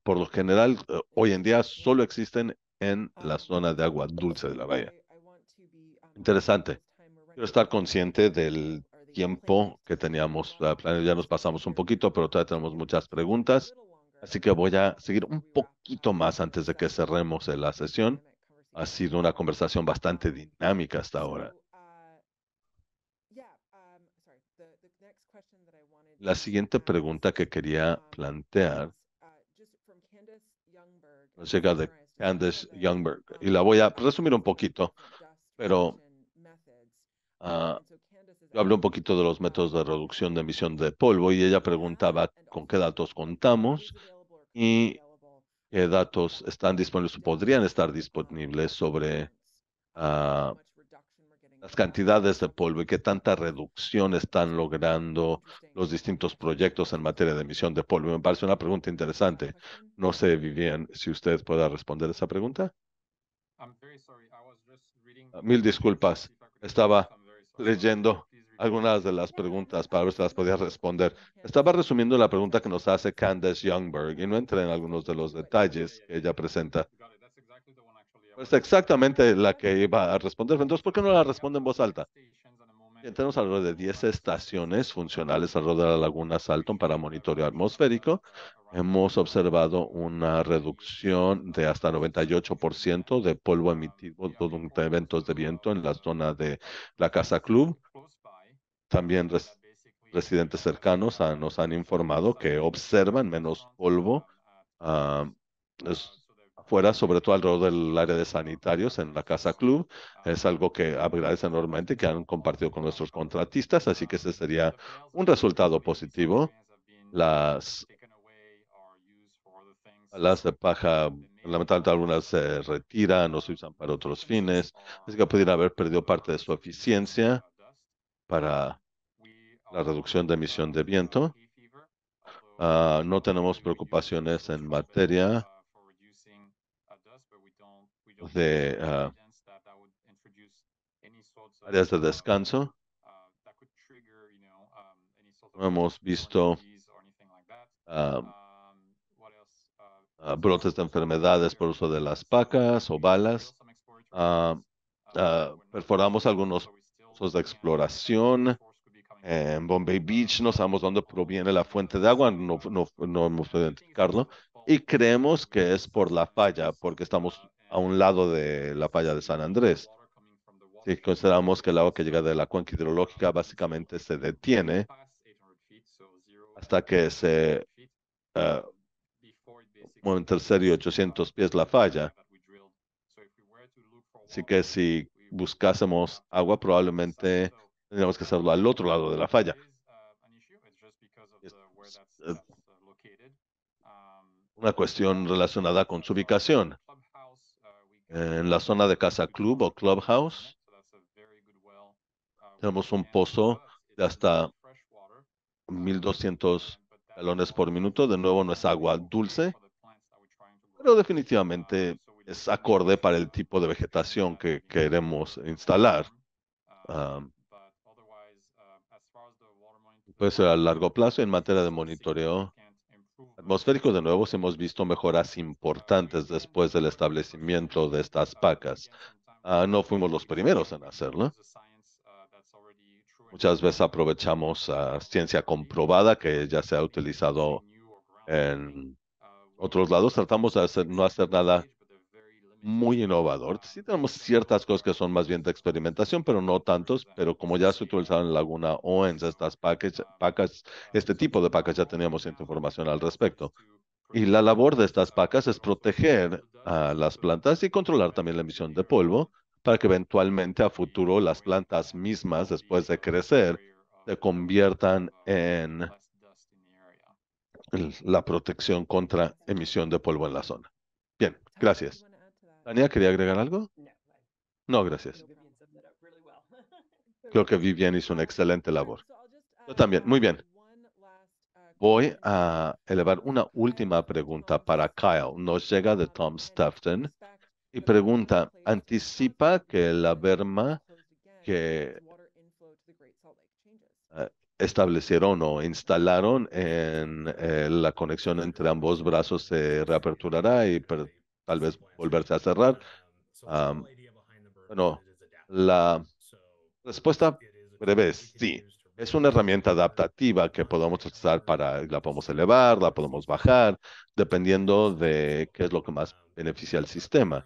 por lo general eh, hoy en día solo existen en la um, zona de agua dulce de la bahía. Um, Interesante. Quiero estar consciente del tiempo que teníamos ah, Ya nos pasamos un poquito, pero todavía tenemos muchas preguntas. Así que voy a seguir un poquito más antes de que cerremos la sesión. Ha sido una conversación bastante dinámica hasta ahora. La siguiente pregunta que quería um, plantear acerca de Candace Youngberg. Y la voy a resumir un poquito, pero ah, yo hablé un poquito de los métodos de reducción de emisión de polvo y ella preguntaba con qué datos contamos y qué datos están disponibles o podrían estar disponibles sobre ah, las cantidades de polvo y qué tanta reducción están logrando los distintos proyectos en materia de emisión de polvo. Me parece una pregunta interesante. No sé, Vivian, si usted pueda responder esa pregunta. Ah, mil disculpas. Estaba leyendo algunas de las preguntas para ver si las podía responder. Estaba resumiendo la pregunta que nos hace Candace Youngberg y no entré en algunos de los detalles que ella presenta es exactamente la que iba a responder. Entonces, ¿por qué no la responde en voz alta? Tenemos alrededor de 10 estaciones funcionales alrededor de la laguna Salton para monitoreo atmosférico. Hemos observado una reducción de hasta 98% de polvo emitido durante eventos de viento en la zona de la Casa Club. También residentes cercanos ah, nos han informado que observan menos polvo. Ah, fuera, sobre todo alrededor del área de sanitarios en la Casa Club. Es algo que agradece enormemente que han compartido con nuestros contratistas, así que ese sería un resultado positivo. Las, las de paja, lamentablemente algunas se retiran no se usan para otros fines, así que pudiera haber perdido parte de su eficiencia para la reducción de emisión de viento. Ah, no tenemos preocupaciones en materia de ah, áreas de descanso. hemos visto ah, ah, brotes de enfermedades por uso de las pacas o balas. perforamos algunos pozos de exploración. En Bombay Beach no sabemos dónde proviene la fuente de agua, no, no hemos podido identificarlo. Y creemos que es por la falla, porque estamos a un lado de la falla de San Andrés. Si consideramos que el agua que llega de la cuenca hidrológica básicamente se detiene hasta que se eh, mueve en tercer y 800 pies la falla. Así que si buscásemos agua, probablemente tendríamos que hacerlo al otro lado de la falla. Eh, una cuestión relacionada con su ubicación en la zona de Casa Club o Clubhouse. Tenemos un pozo de hasta 1200 galones por minuto. De nuevo, no es agua dulce, pero definitivamente es acorde para el tipo de vegetación que queremos instalar. Pues puede a largo plazo en materia de monitoreo atmosférico, de nuevo hemos visto mejoras importantes después del establecimiento de estas pacas. Ah, no fuimos los primeros en hacerlo. Muchas veces aprovechamos ah, ciencia comprobada que ya se ha utilizado en otros lados. Tratamos de no hacer nada muy innovador. Sí tenemos ciertas cosas que son más bien de experimentación, pero no tantos, pero como ya se utilizaron en Laguna Owens, estas pacas, pacas, este tipo de pacas ya teníamos cierta información al respecto. Y la labor de estas pacas es proteger a las plantas y controlar también la emisión de polvo para que eventualmente a futuro las plantas mismas, después de crecer, se conviertan en la protección contra emisión de polvo en la zona. Bien, gracias. Tania, ¿quería agregar algo? No, gracias. Creo que Vivian hizo una excelente labor. Uh, Yo también. Muy bien. Uh, Voy a elevar una última pregunta para Kyle. Nos llega de Tom Stafton y pregunta, ¿anticipa que la Berma que eh, establecieron o instalaron en eh, la conexión entre ambos brazos se reaperturará y per tal vez volverse a cerrar. No, bueno, la respuesta breve es sí. Es una herramienta adaptativa que podemos usar para, la podemos elevar, la podemos bajar, dependiendo de qué es lo que más beneficia al sistema.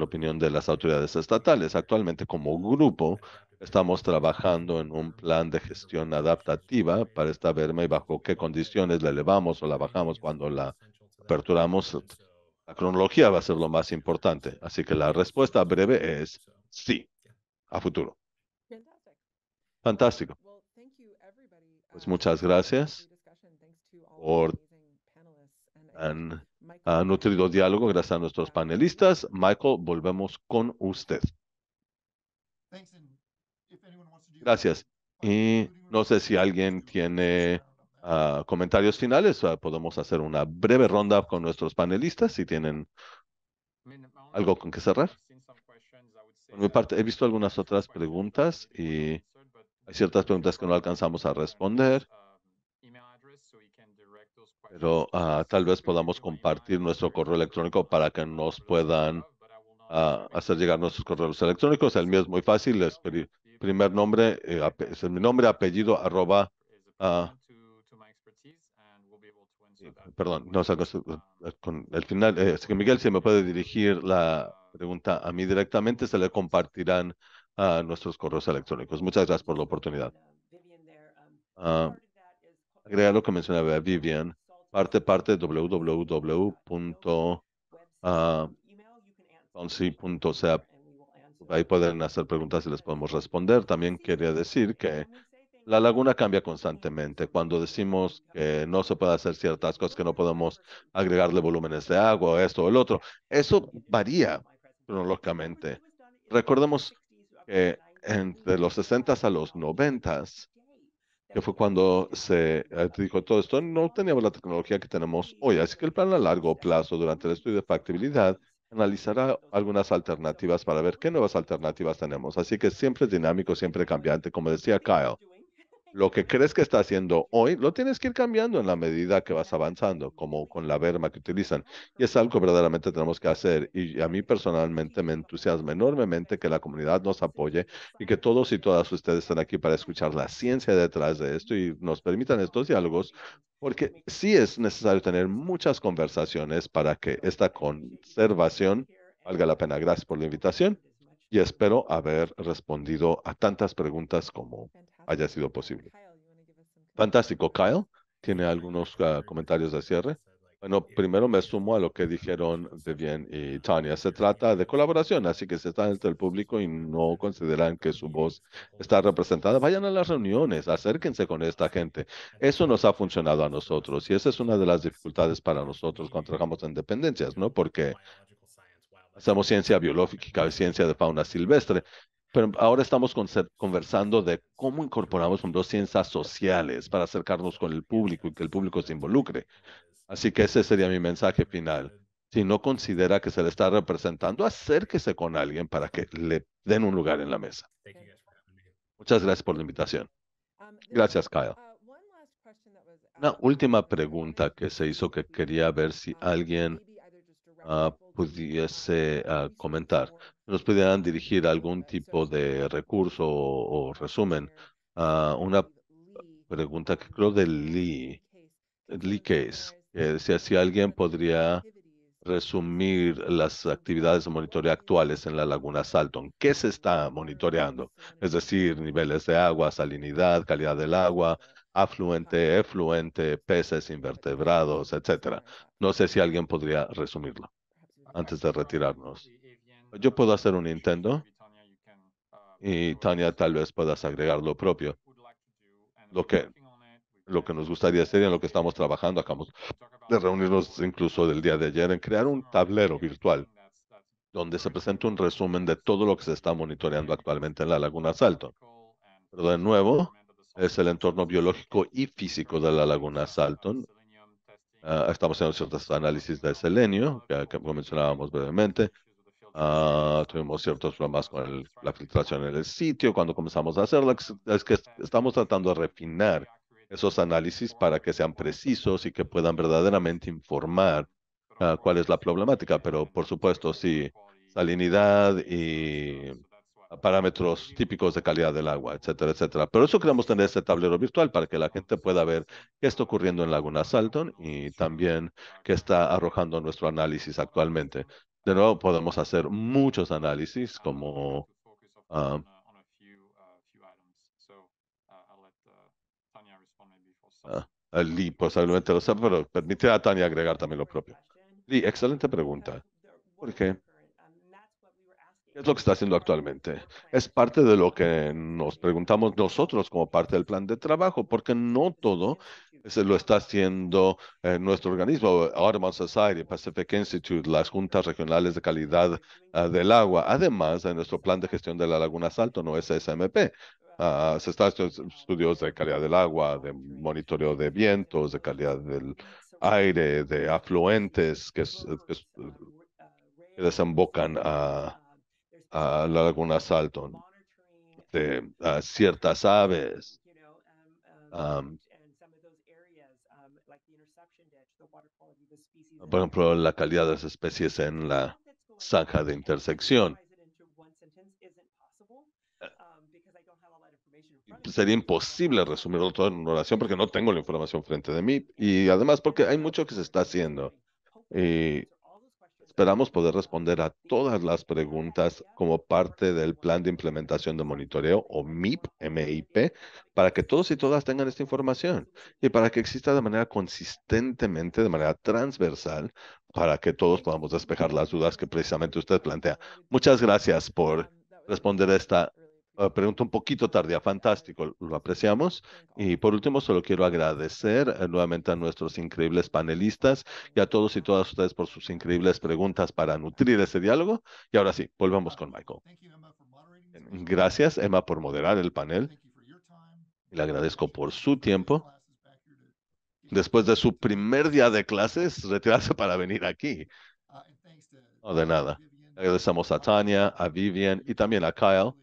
la opinión de las autoridades estatales, actualmente como grupo estamos trabajando en un plan de gestión adaptativa para esta verme y bajo qué condiciones la elevamos o la bajamos cuando la aperturamos la cronología va a ser lo más importante. Así que la respuesta breve es sí, a futuro. Fantástico. Pues um, muchas gracias por nutrir nutrido diálogo. Gracias a nuestros panelistas. Michael, volvemos con usted. Gracias. Y no sé si alguien tiene Ah, comentarios finales, ah, podemos hacer una breve ronda con nuestros panelistas si tienen algo con que cerrar. mi parte, he visto algunas otras preguntas y hay ciertas preguntas que no alcanzamos a responder, um, pero ah, tal vez podamos compartir nuestro correo electrónico para que nos puedan hacer llegar nuestros correos electrónicos. El mío es muy fácil, es primer nombre, eh, mi nombre, apellido, arroba perdón, no, o eh, con, el final, eh, Miguel, si me puede dirigir la pregunta a mí directamente, se le compartirán a nuestros correos electrónicos. Muchas gracias por la oportunidad. Ah, agregar lo que mencionaba Vivian, parte parte punto Uh, ahí pueden hacer preguntas y les podemos responder. También quería decir que la laguna cambia constantemente. Cuando decimos que no se puede hacer ciertas cosas, que no podemos agregarle volúmenes de agua, esto o el otro, eso varía cronológicamente. Recordemos que entre los 60 a los 90, que fue cuando se eh, dijo todo esto, no teníamos la tecnología que tenemos hoy. Así que el plan a largo plazo durante el estudio de factibilidad analizará algunas alternativas para ver qué nuevas alternativas tenemos. Así que siempre es dinámico, siempre cambiante, como decía Kyle lo que crees que está haciendo hoy, lo tienes que ir cambiando en la medida que vas avanzando, como con la verma que utilizan. Y es algo que verdaderamente tenemos que hacer. Y a mí personalmente me entusiasma enormemente que la comunidad nos apoye y que todos y todas ustedes estén aquí para escuchar la ciencia detrás de esto y nos permitan estos diálogos, porque sí es necesario tener muchas conversaciones para que esta conservación valga la pena. Gracias por la invitación y espero haber respondido a tantas preguntas como haya sido posible. Fantástico. Kyle, ¿tiene algunos ah, comentarios de cierre? Bueno, primero me sumo a lo que dijeron bien y Tania. Se trata de colaboración, así que si están entre el público y no consideran que su voz está representada, vayan a las reuniones, acérquense con esta gente. Eso nos ha funcionado a nosotros y esa es una de las dificultades para nosotros cuando trabajamos en dependencias, ¿no? Porque hacemos ciencia biológica, ciencia de fauna silvestre, pero ahora estamos conversando de cómo incorporamos, dos ciencias sociales para acercarnos con el público y que el público se involucre. Así que ese sería mi mensaje final. Si no considera que se le está representando, acérquese con alguien para que le den un lugar en la mesa. Muchas gracias por la invitación. Um, gracias, Kyle. Uh, Una última pregunta que se hizo que quería ver si um, alguien uh, pudiese uh, comentar nos pudieran dirigir algún tipo de recurso o, resumen a una pregunta que creo de Lee, Lee Case, que decía si alguien podría resumir las actividades de monitoreo actuales en la laguna Salton. ¿Qué se está monitoreando? Es decir, niveles de agua, salinidad, calidad del agua, afluente, efluente, peces, invertebrados, etcétera. No sé si alguien podría resumirlo antes de retirarnos. Yo puedo hacer un intento y Tania tal vez puedas agregar lo propio. Lo que, lo que nos gustaría hacer y en lo que estamos trabajando, acabamos de reunirnos incluso del día de ayer en crear un tablero virtual donde se presenta un resumen de todo lo que se está monitoreando actualmente en la Laguna Salton. Pero de nuevo, es el entorno biológico y físico de la Laguna Salton. Ah, estamos haciendo ciertos análisis de selenio, que mencionábamos brevemente, Ah, tuvimos ciertos problemas con la filtración en el sitio cuando comenzamos a hacerlo. Es que estamos tratando de refinar esos análisis para que sean precisos y que puedan verdaderamente informar ah, cuál es la problemática. Pero, por supuesto, sí, salinidad y parámetros típicos de calidad del agua, etcétera, etcétera. Pero eso queremos tener este tablero virtual para que la gente pueda ver qué está ocurriendo en Laguna Salton y también qué está arrojando nuestro análisis actualmente. De nuevo, podemos hacer muchos análisis como... Ah, ah, Lee posiblemente lo sabe, pero permite a Tania agregar también lo propio. Lee, excelente pregunta. ¿Por qué? ¿Qué es lo que está haciendo actualmente? Es parte de lo que nos preguntamos nosotros como parte del plan de trabajo, porque no todo eso lo está haciendo eh, nuestro organismo, Audubon Society, Pacific Institute, las juntas regionales de calidad ah, del agua. Además, en nuestro plan de gestión de la Laguna Salto, no es SMP. Ah, se están haciendo estudios de calidad del agua, de monitoreo de vientos, de calidad del aire, de afluentes que, desembocan a, la laguna Salto, de ciertas aves. por ejemplo, la calidad de las especies en la zanja de intersección. Eh, sería imposible resumirlo todo en una oración porque no tengo la información frente de mí y además porque hay mucho que se está haciendo. Y Esperamos poder responder a todas las preguntas como parte del plan de implementación de monitoreo o MIP, MIP, para que todos y todas tengan esta información y para que exista de manera consistentemente, de manera transversal, para que todos podamos despejar las dudas que precisamente usted plantea. Muchas gracias por responder a esta Ah, pregunta un poquito tardía. Fantástico, lo apreciamos. Y por último, solo quiero agradecer eh, nuevamente a nuestros increíbles panelistas y a todos y todas ustedes por sus increíbles preguntas para nutrir ese diálogo. Y ahora sí, volvamos con Michael. Gracias, Emma, por moderar el panel. Le agradezco por su tiempo. Después de su primer día de clases, retirarse para venir aquí. Uh, no, de nada. Agradecemos a Tania, a Vivian y también a Kyle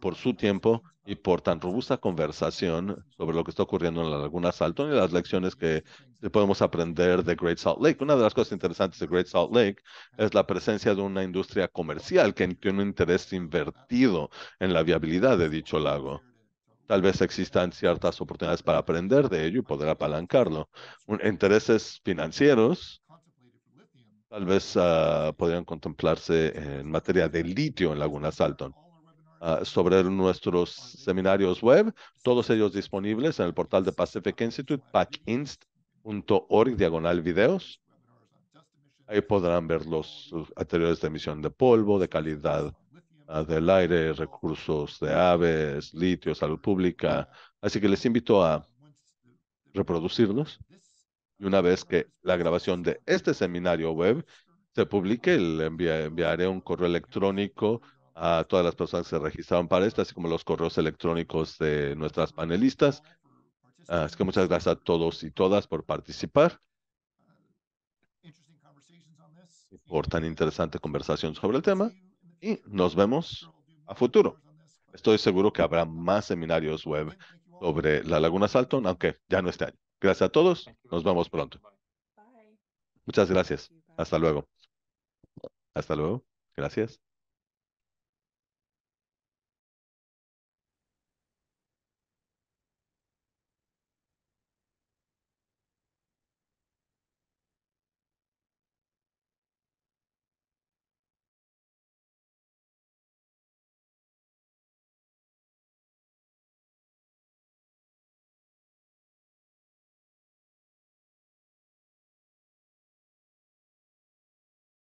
por su tiempo y por tan robusta conversación sobre lo que está ocurriendo en la Laguna Salton y las lecciones que podemos aprender de Great Salt Lake. Una de las cosas interesantes de Great Salt Lake es la presencia de una industria comercial que tiene un interés invertido en la viabilidad de dicho lago. Tal vez existan ciertas oportunidades para aprender de ello y poder apalancarlo. Intereses financieros tal vez ah, podrían contemplarse en materia de litio en Laguna Salton. Ah, sobre nuestros seminarios web, todos ellos disponibles en el portal de Pacific Institute, pacinst.org, diagonal videos. Ahí podrán ver los anteriores de emisión de polvo, de calidad ah, del aire, recursos de aves, litio, salud pública. Así que les invito a reproducirlos. Y una vez que la grabación de este seminario web se publique, le enviaré un correo electrónico a todas las personas que se registraron para esto, así como los correos electrónicos de nuestras panelistas. Así que muchas gracias a todos y todas por participar por tan interesante conversación sobre el tema y nos vemos a futuro. Estoy seguro que habrá más seminarios web sobre la Laguna Salton, aunque ya no este año. Gracias a todos. Nos vemos pronto. Muchas gracias. Hasta luego. Hasta luego. Gracias.